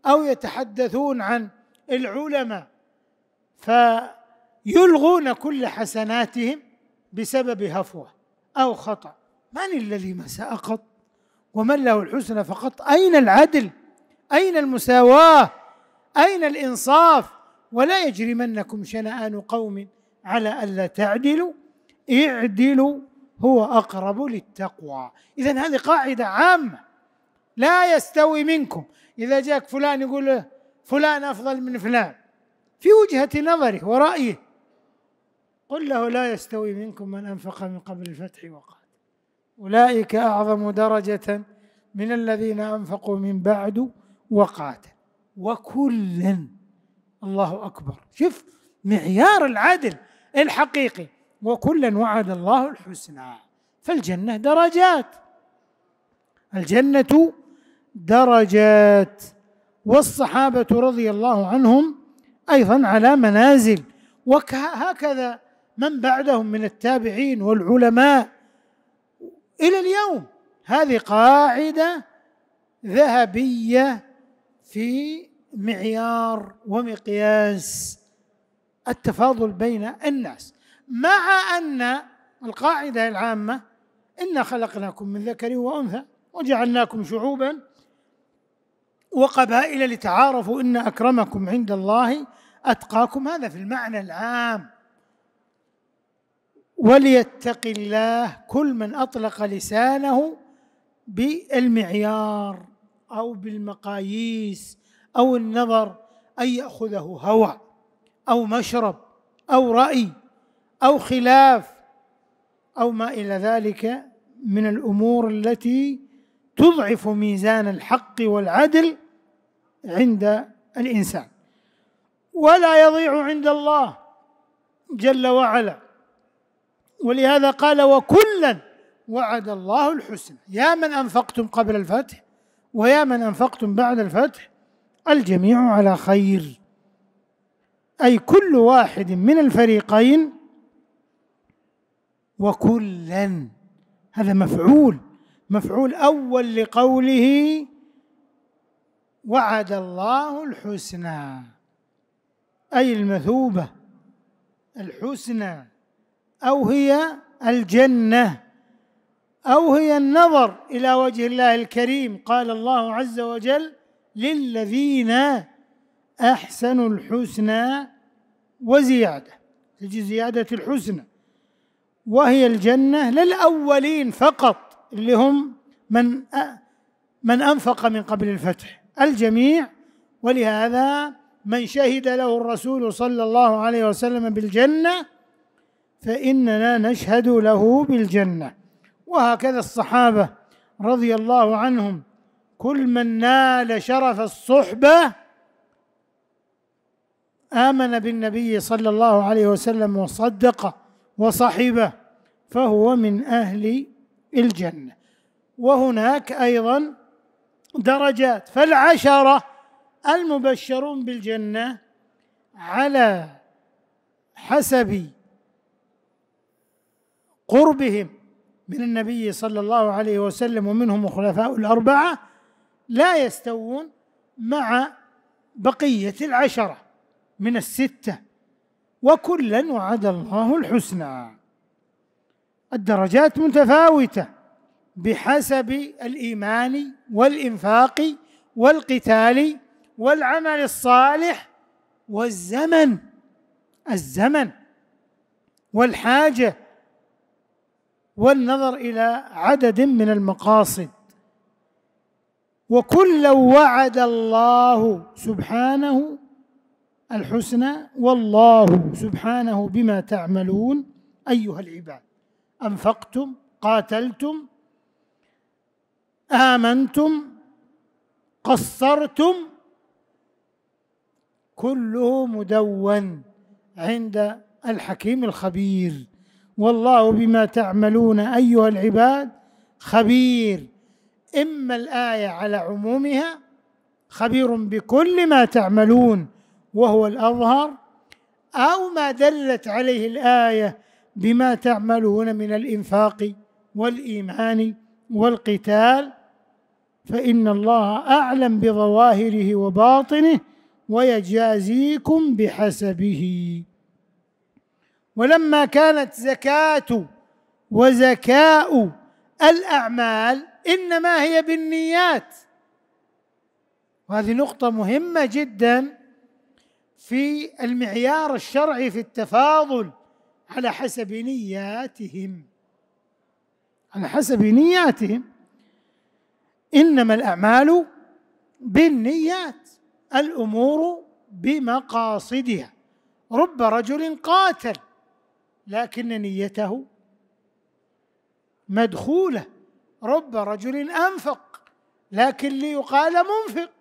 او يتحدثون عن العلماء فيلغون كل حسناتهم بسبب هفوه او خطا من الذي ما قط ومن له الحسنى فقط اين العدل اين المساواه اين الانصاف ولا يجرمنكم شنآن قوم على الا تعدلوا اعدلوا هو اقرب للتقوى اذا هذه قاعده عامه لا يستوي منكم اذا جاك فلان يقول فلان افضل من فلان في وجهه نظره ورايه قل له لا يستوي منكم من انفق من قبل الفتح وقال اولئك اعظم درجه من الذين انفقوا من بعد وقاتل وكلا الله اكبر شوف معيار العدل الحقيقي وكلا وعد الله الحسنى فالجنة درجات الجنة درجات والصحابة رضي الله عنهم أيضا على منازل وهكذا من بعدهم من التابعين والعلماء إلى اليوم هذه قاعدة ذهبية في معيار ومقياس التفاضل بين الناس مع أن القاعدة العامة إنا خلقناكم من ذكر وأنثى وجعلناكم شعوبا وقبائل لتعارفوا إن أكرمكم عند الله أتقاكم هذا في المعنى العام وليتق الله كل من أطلق لسانه بالمعيار أو بالمقاييس أو النظر أن يأخذه هوى أو مشرب أو رأي او خلاف او ما الى ذلك من الامور التي تضعف ميزان الحق والعدل عند الانسان ولا يضيع عند الله جل وعلا ولهذا قال وكلا وعد الله الحسنى يا من انفقتم قبل الفتح ويا من انفقتم بعد الفتح الجميع على خير اي كل واحد من الفريقين وكلا هذا مفعول مفعول اول لقوله وعد الله الحسنى اي المثوبه الحسنى او هي الجنه او هي النظر الى وجه الله الكريم قال الله عز وجل للذين احسنوا الحسنى وزياده تجي زياده الحسنى وهي الجنة للأولين فقط اللي هم من من أنفق من قبل الفتح الجميع ولهذا من شهد له الرسول صلى الله عليه وسلم بالجنة فإننا نشهد له بالجنة وهكذا الصحابة رضي الله عنهم كل من نال شرف الصحبة آمن بالنبي صلى الله عليه وسلم وصدق وصحبه فهو من أهل الجنة وهناك أيضا درجات فالعشرة المبشرون بالجنة على حسب قربهم من النبي صلى الله عليه وسلم ومنهم الخلفاء الأربعة لا يستوون مع بقية العشرة من الستة وكلا وعد الله الحسنى الدرجات متفاوتة بحسب الإيمان والإنفاق والقتال والعمل الصالح والزمن الزمن والحاجة والنظر إلى عدد من المقاصد وكل وعد الله سبحانه الحسنى والله سبحانه بما تعملون أيها العباد انفقتم قاتلتم امنتم قصرتم كله مدون عند الحكيم الخبير والله بما تعملون ايها العباد خبير اما الايه على عمومها خبير بكل ما تعملون وهو الاظهر او ما دلت عليه الايه بما تعملون من الإنفاق والإيمان والقتال فإن الله أعلم بظواهره وباطنه ويجازيكم بحسبه ولما كانت زكاة وزكاء الأعمال إنما هي بالنيات وهذه نقطة مهمة جدا في المعيار الشرعي في التفاضل على حسب نياتهم على حسب نياتهم انما الاعمال بالنيات الامور بمقاصدها رب رجل قاتل لكن نيته مدخوله رب رجل انفق لكن ليقال منفق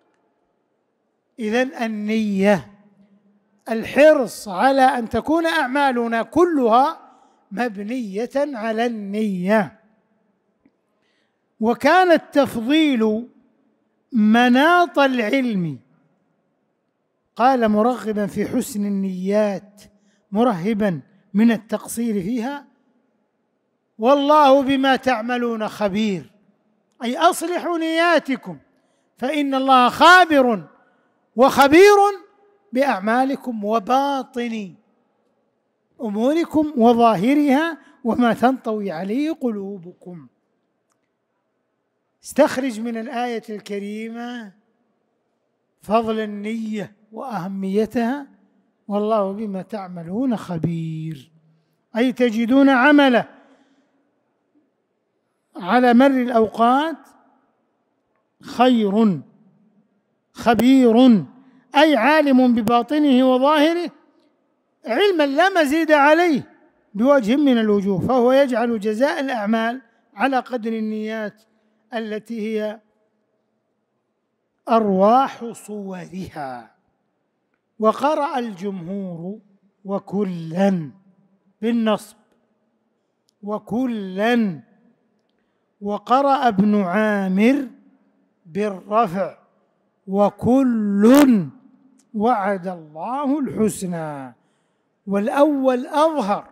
اذا النيه الحرص على ان تكون اعمالنا كلها مبنيه على النيه وكان التفضيل مناط العلم قال مرغبا في حسن النيات مرهبا من التقصير فيها والله بما تعملون خبير اي اصلحوا نياتكم فان الله خابر وخبير باعمالكم وباطن اموركم وظاهرها وما تنطوي عليه قلوبكم استخرج من الايه الكريمه فضل النيه واهميتها والله بما تعملون خبير اي تجدون عمله على مر الاوقات خير خبير أي عالم بباطنه وظاهره علما لا مزيد عليه بوجه من الوجوه فهو يجعل جزاء الأعمال على قدر النيات التي هي أرواح صورها وقرأ الجمهور وكلا بالنصب وكلا وقرأ ابن عامر بالرفع وكل وعد الله الحسنى والأول أظهر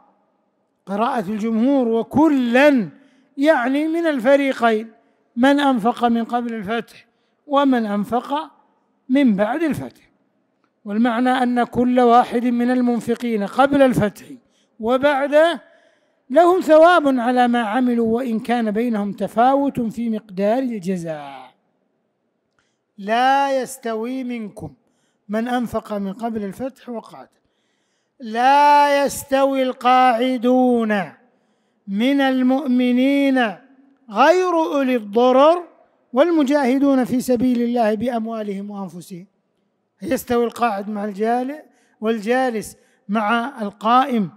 قراءة الجمهور وكلا يعني من الفريقين من أنفق من قبل الفتح ومن أنفق من بعد الفتح والمعنى أن كل واحد من المنفقين قبل الفتح وبعده لهم ثواب على ما عملوا وإن كان بينهم تفاوت في مقدار الجزاء لا يستوي منكم من انفق من قبل الفتح وقعد لا يستوي القاعدون من المؤمنين غير اولي الضرر والمجاهدون في سبيل الله باموالهم وانفسهم يستوي القاعد مع الجالس والجالس مع القائم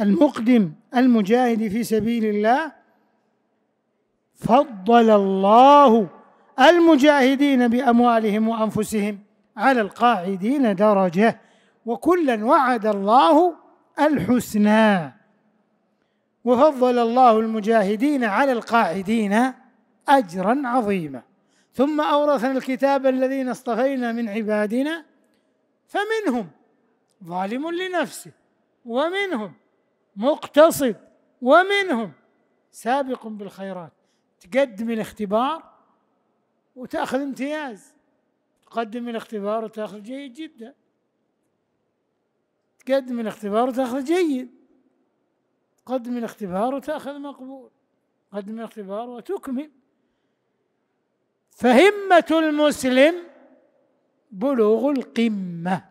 المقدم المجاهد في سبيل الله فضل الله المجاهدين باموالهم وانفسهم على القاعدين درجة وكلا وعد الله الحسنى وفضل الله المجاهدين على القاعدين أجرا عظيما ثم أورثنا الكتاب الذين اصطفينا من عبادنا فمنهم ظالم لنفسه ومنهم مقتصد ومنهم سابق بالخيرات تقدم الاختبار وتاخذ امتياز تقدم الاختبار وتاخذ جيد جدا تقدم الاختبار وتاخذ جيد تقدم الاختبار وتاخذ مقبول تقدم الاختبار وتكمل فهمة المسلم بلوغ القمة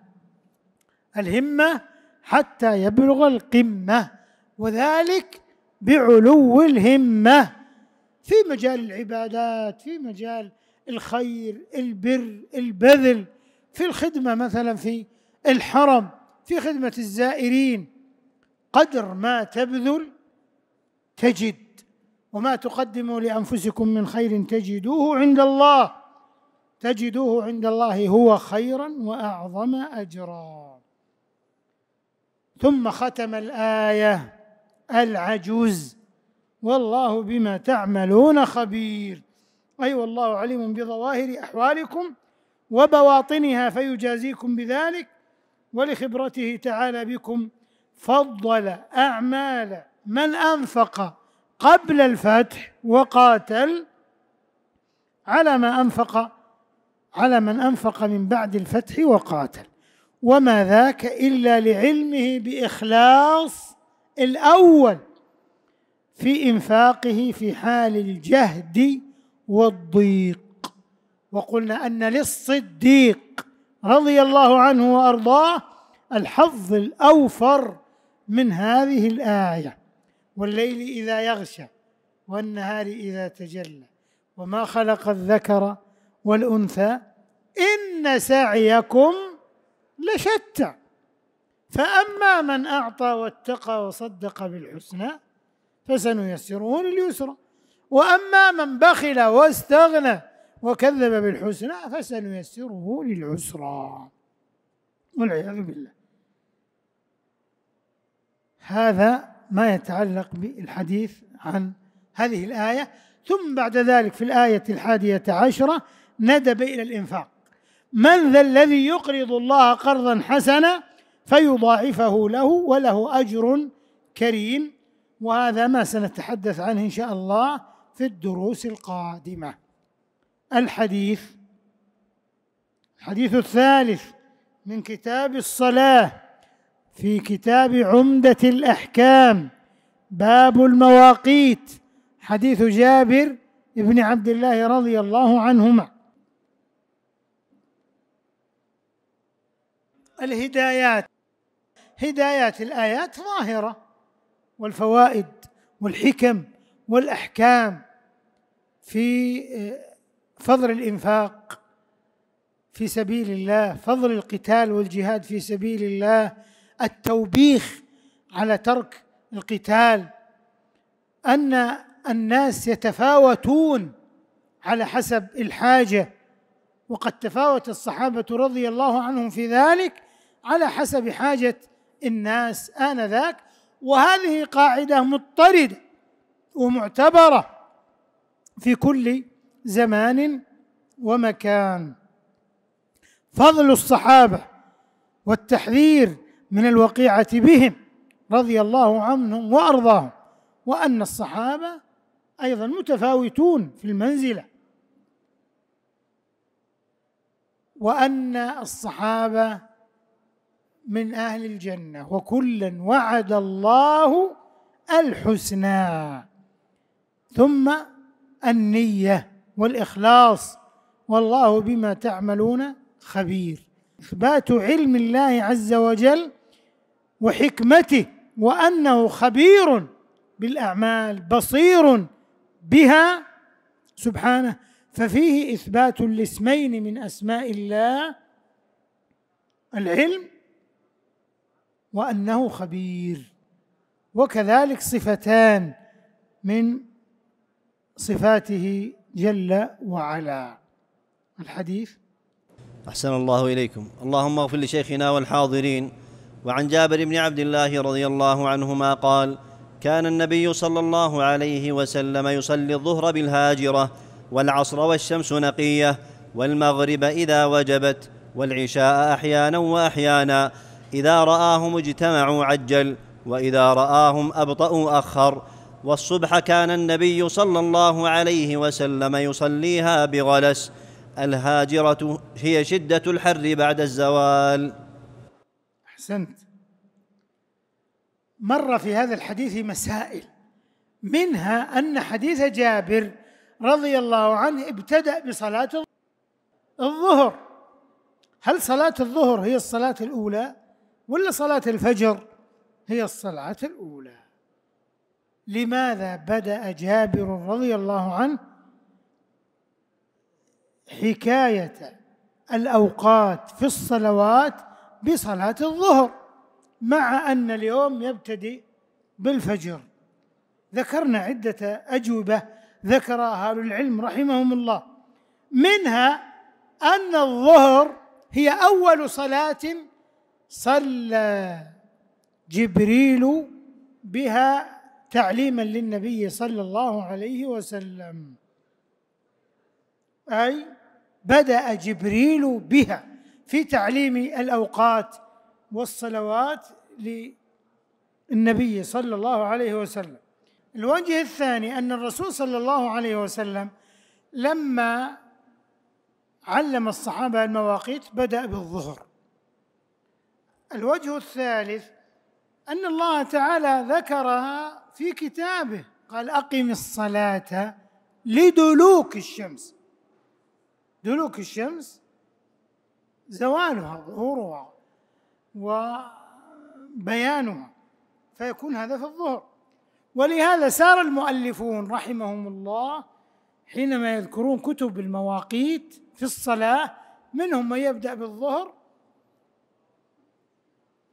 الهمة حتى يبلغ القمة وذلك بعلو الهمة في مجال العبادات في مجال الخير البر البذل في الخدمه مثلا في الحرم في خدمه الزائرين قدر ما تبذل تجد وما تقدموا لانفسكم من خير تجدوه عند الله تجدوه عند الله هو خيرا واعظم اجرا ثم ختم الايه العجوز والله بما تعملون خبير أي والله عليم بظواهر أحوالكم وبواطنها فيجازيكم بذلك ولخبرته تعالى بكم فضل أعمال من أنفق قبل الفتح وقاتل على ما أنفق على من أنفق من بعد الفتح وقاتل وما ذاك إلا لعلمه بإخلاص الأول في إنفاقه في حال الجهد والضيق وقلنا ان للصديق رضي الله عنه وارضاه الحظ الاوفر من هذه الايه والليل اذا يغشى والنهار اذا تجلى وما خلق الذكر والانثى ان سعيكم لشتى فاما من اعطى واتقى وصدق بالحسنى فسنيسره لليسرى واما من بخل واستغنى وكذب بالحسنى فسنيسره للعسرى والعياذ بالله هذا ما يتعلق بالحديث عن هذه الايه ثم بعد ذلك في الايه الحاديه عشره ندب الى الانفاق من ذا الذي يقرض الله قرضا حسنا فيضاعفه له وله اجر كريم وهذا ما سنتحدث عنه ان شاء الله في الدروس القادمه الحديث الحديث الثالث من كتاب الصلاه في كتاب عمده الاحكام باب المواقيت حديث جابر بن عبد الله رضي الله عنهما الهدايات هدايات الايات ظاهره والفوائد والحكم والاحكام في آه، فضل الانفاق في سبيل الله فضل القتال والجهاد في سبيل الله التوبيخ على ترك القتال ان الناس يتفاوتون على حسب الحاجه وقد تفاوت الصحابه رضي الله عنهم في ذلك على حسب حاجه الناس انذاك وهذه قاعده مضطرده ومعتبره في كل زمان ومكان فضل الصحابه والتحذير من الوقيعه بهم رضي الله عنهم وارضاهم وان الصحابه ايضا متفاوتون في المنزله وان الصحابه من اهل الجنه وكلا وعد الله الحسنى ثم النية والإخلاص والله بما تعملون خبير إثبات علم الله عز وجل وحكمته وأنه خبير بالأعمال بصير بها سبحانه ففيه إثبات لاسمين من أسماء الله العلم وأنه خبير وكذلك صفتان من صفاته جل وعلا الحديث أحسن الله إليكم اللهم اغفر لشيخنا والحاضرين وعن جابر بن عبد الله رضي الله عنهما قال كان النبي صلى الله عليه وسلم يصلي الظهر بالهاجرة والعصر والشمس نقية والمغرب إذا وجبت والعشاء أحيانا وأحيانا إذا رآهم اجتمعوا عجل وإذا رآهم أبطأوا أخر والصبح كان النبي صلى الله عليه وسلم يصليها بغلس الهاجرة هي شدة الحر بعد الزوال أحسنت مر في هذا الحديث مسائل منها أن حديث جابر رضي الله عنه ابتدأ بصلاة الظهر هل صلاة الظهر هي الصلاة الأولى ولا صلاة الفجر هي الصلاة الأولى لماذا بدأ جابر رضي الله عنه حكاية الأوقات في الصلوات بصلاة الظهر مع أن اليوم يبتدئ بالفجر ذكرنا عدة أجوبة ذكرها أهل العلم رحمهم الله منها أن الظهر هي أول صلاة صلى جبريل بها تعليما للنبي صلى الله عليه وسلم اي بدا جبريل بها في تعليم الاوقات والصلوات للنبي صلى الله عليه وسلم الوجه الثاني ان الرسول صلى الله عليه وسلم لما علم الصحابه المواقيت بدا بالظهر الوجه الثالث ان الله تعالى ذكرها في كتابه قال أقم الصلاة لدلوك الشمس دلوك الشمس زوالها ظهورها وبيانها فيكون هذا في الظهر ولهذا سار المؤلفون رحمهم الله حينما يذكرون كتب المواقيت في الصلاة منهم من يبدأ بالظهر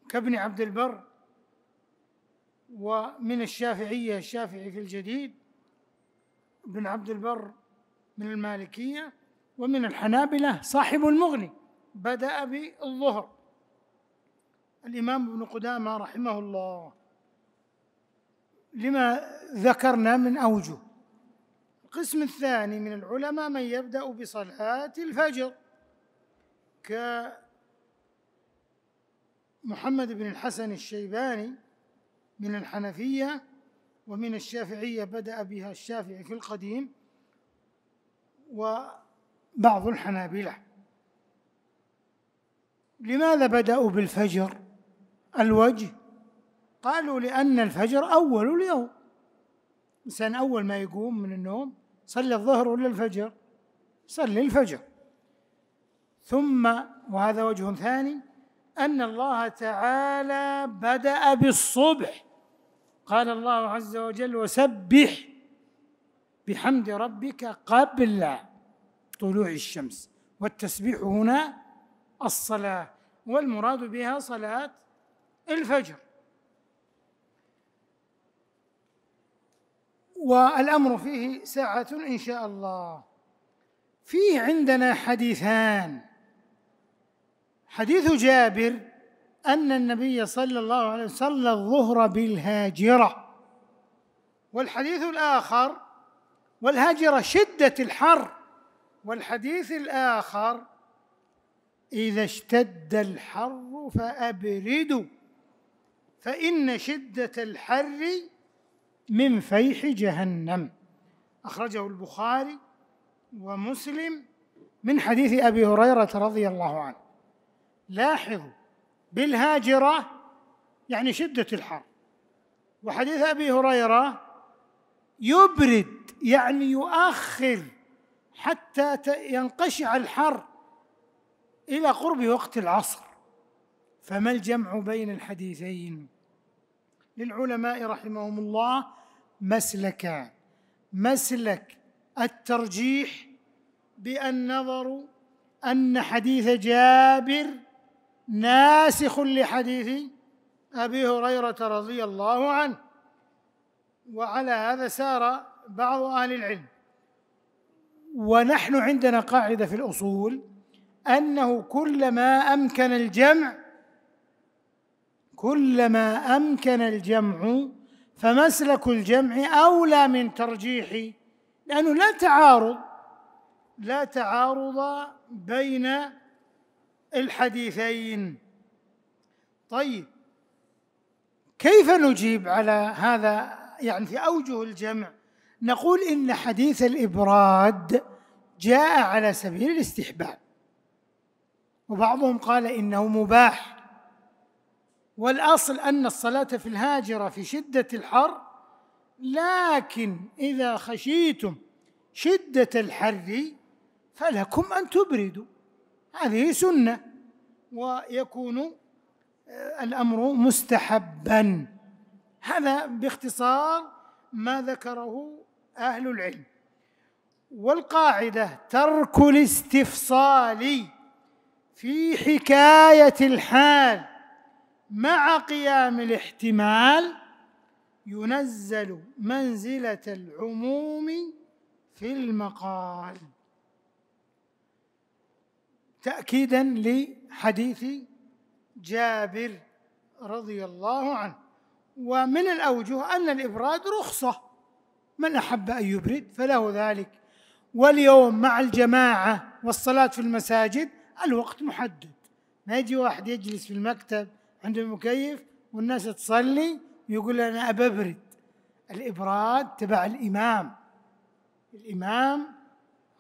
كابن عبد البر ومن الشافعية الشافعي في الجديد بن عبد البر من المالكية ومن الحنابلة صاحب المغني بدأ بالظهر الإمام ابن قدامة رحمه الله لما ذكرنا من أوجه القسم الثاني من العلماء من يبدأ بصلاة الفجر كمحمد بن الحسن الشيباني من الحنفية ومن الشافعية بدأ بها الشافعي في القديم وبعض الحنابلة لماذا بدأوا بالفجر الوجه قالوا لأن الفجر أول اليوم الإنسان أول ما يقوم من النوم صلي الظهر ولا الفجر صلي الفجر ثم وهذا وجه ثاني أن الله تعالى بدأ بالصبح قال الله عز وجل وسبح بحمد ربك قبل طلوع الشمس والتسبيح هنا الصلاة والمراد بها صلاة الفجر والأمر فيه ساعة إن شاء الله فيه عندنا حديثان حديث جابر أن النبي صلى الله عليه وسلم صلى الظهر بالهاجرة والحديث الآخر والهاجرة شدة الحر والحديث الآخر إذا اشتد الحر فأبردوا فإن شدة الحر من فيح جهنم أخرجه البخاري ومسلم من حديث أبي هريرة رضي الله عنه لاحظوا بالهاجرة يعني شدة الحر وحديث أبي هريرة يبرد يعني يؤخر حتى ينقشع الحر إلى قرب وقت العصر فما الجمع بين الحديثين للعلماء رحمهم الله مسلكا مسلك الترجيح بأن نظروا أن حديث جابر ناسخ لحديث ابي هريره رضي الله عنه وعلى هذا سار بعض اهل العلم ونحن عندنا قاعده في الاصول انه كلما امكن الجمع كلما امكن الجمع فمسلك الجمع اولى من ترجيح لانه لا تعارض لا تعارض بين الحديثين طيب كيف نجيب على هذا يعني في اوجه الجمع نقول ان حديث الابراد جاء على سبيل الاستحباب وبعضهم قال انه مباح والاصل ان الصلاه في الهاجره في شده الحر لكن اذا خشيتم شده الحر فلكم ان تبردوا هذه سنة ويكون آه، الأمر مستحبا هذا باختصار ما ذكره أهل العلم والقاعدة ترك الاستفصال في حكاية الحال مع قيام الاحتمال ينزل منزلة العموم في المقال تأكيدا لحديث جابر رضي الله عنه ومن الأوجه أن الإبراد رخصة من أحب أن يبرد فله ذلك واليوم مع الجماعة والصلاة في المساجد الوقت محدد ما يجي واحد يجلس في المكتب عند المكيف والناس تصلي ويقول أنا أببرد الإبراد تبع الإمام الإمام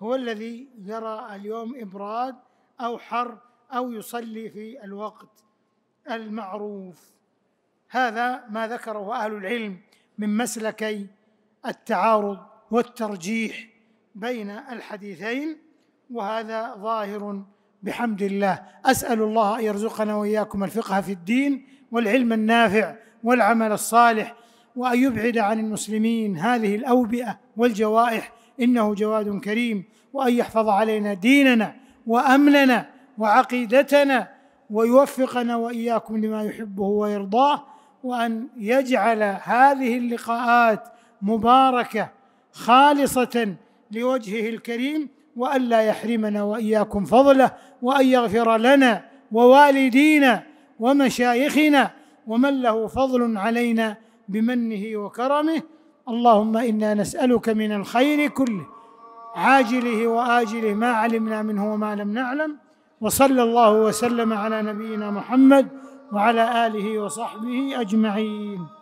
هو الذي يرى اليوم إبراد أو حر أو يصلي في الوقت المعروف هذا ما ذكره أهل العلم من مسلكي التعارض والترجيح بين الحديثين وهذا ظاهر بحمد الله اسال الله ان يرزقنا واياكم الفقه في الدين والعلم النافع والعمل الصالح وان يبعد عن المسلمين هذه الاوبئه والجوائح انه جواد كريم وان يحفظ علينا ديننا وامننا وعقيدتنا ويوفقنا واياكم لما يحبه ويرضاه وان يجعل هذه اللقاءات مباركه خالصه لوجهه الكريم والا يحرمنا واياكم فضله وان يغفر لنا ووالدينا ومشايخنا ومن له فضل علينا بمنه وكرمه اللهم انا نسالك من الخير كله عاجله واجله ما علمنا منه وما لم نعلم وصلى الله وسلم على نبينا محمد وعلى اله وصحبه اجمعين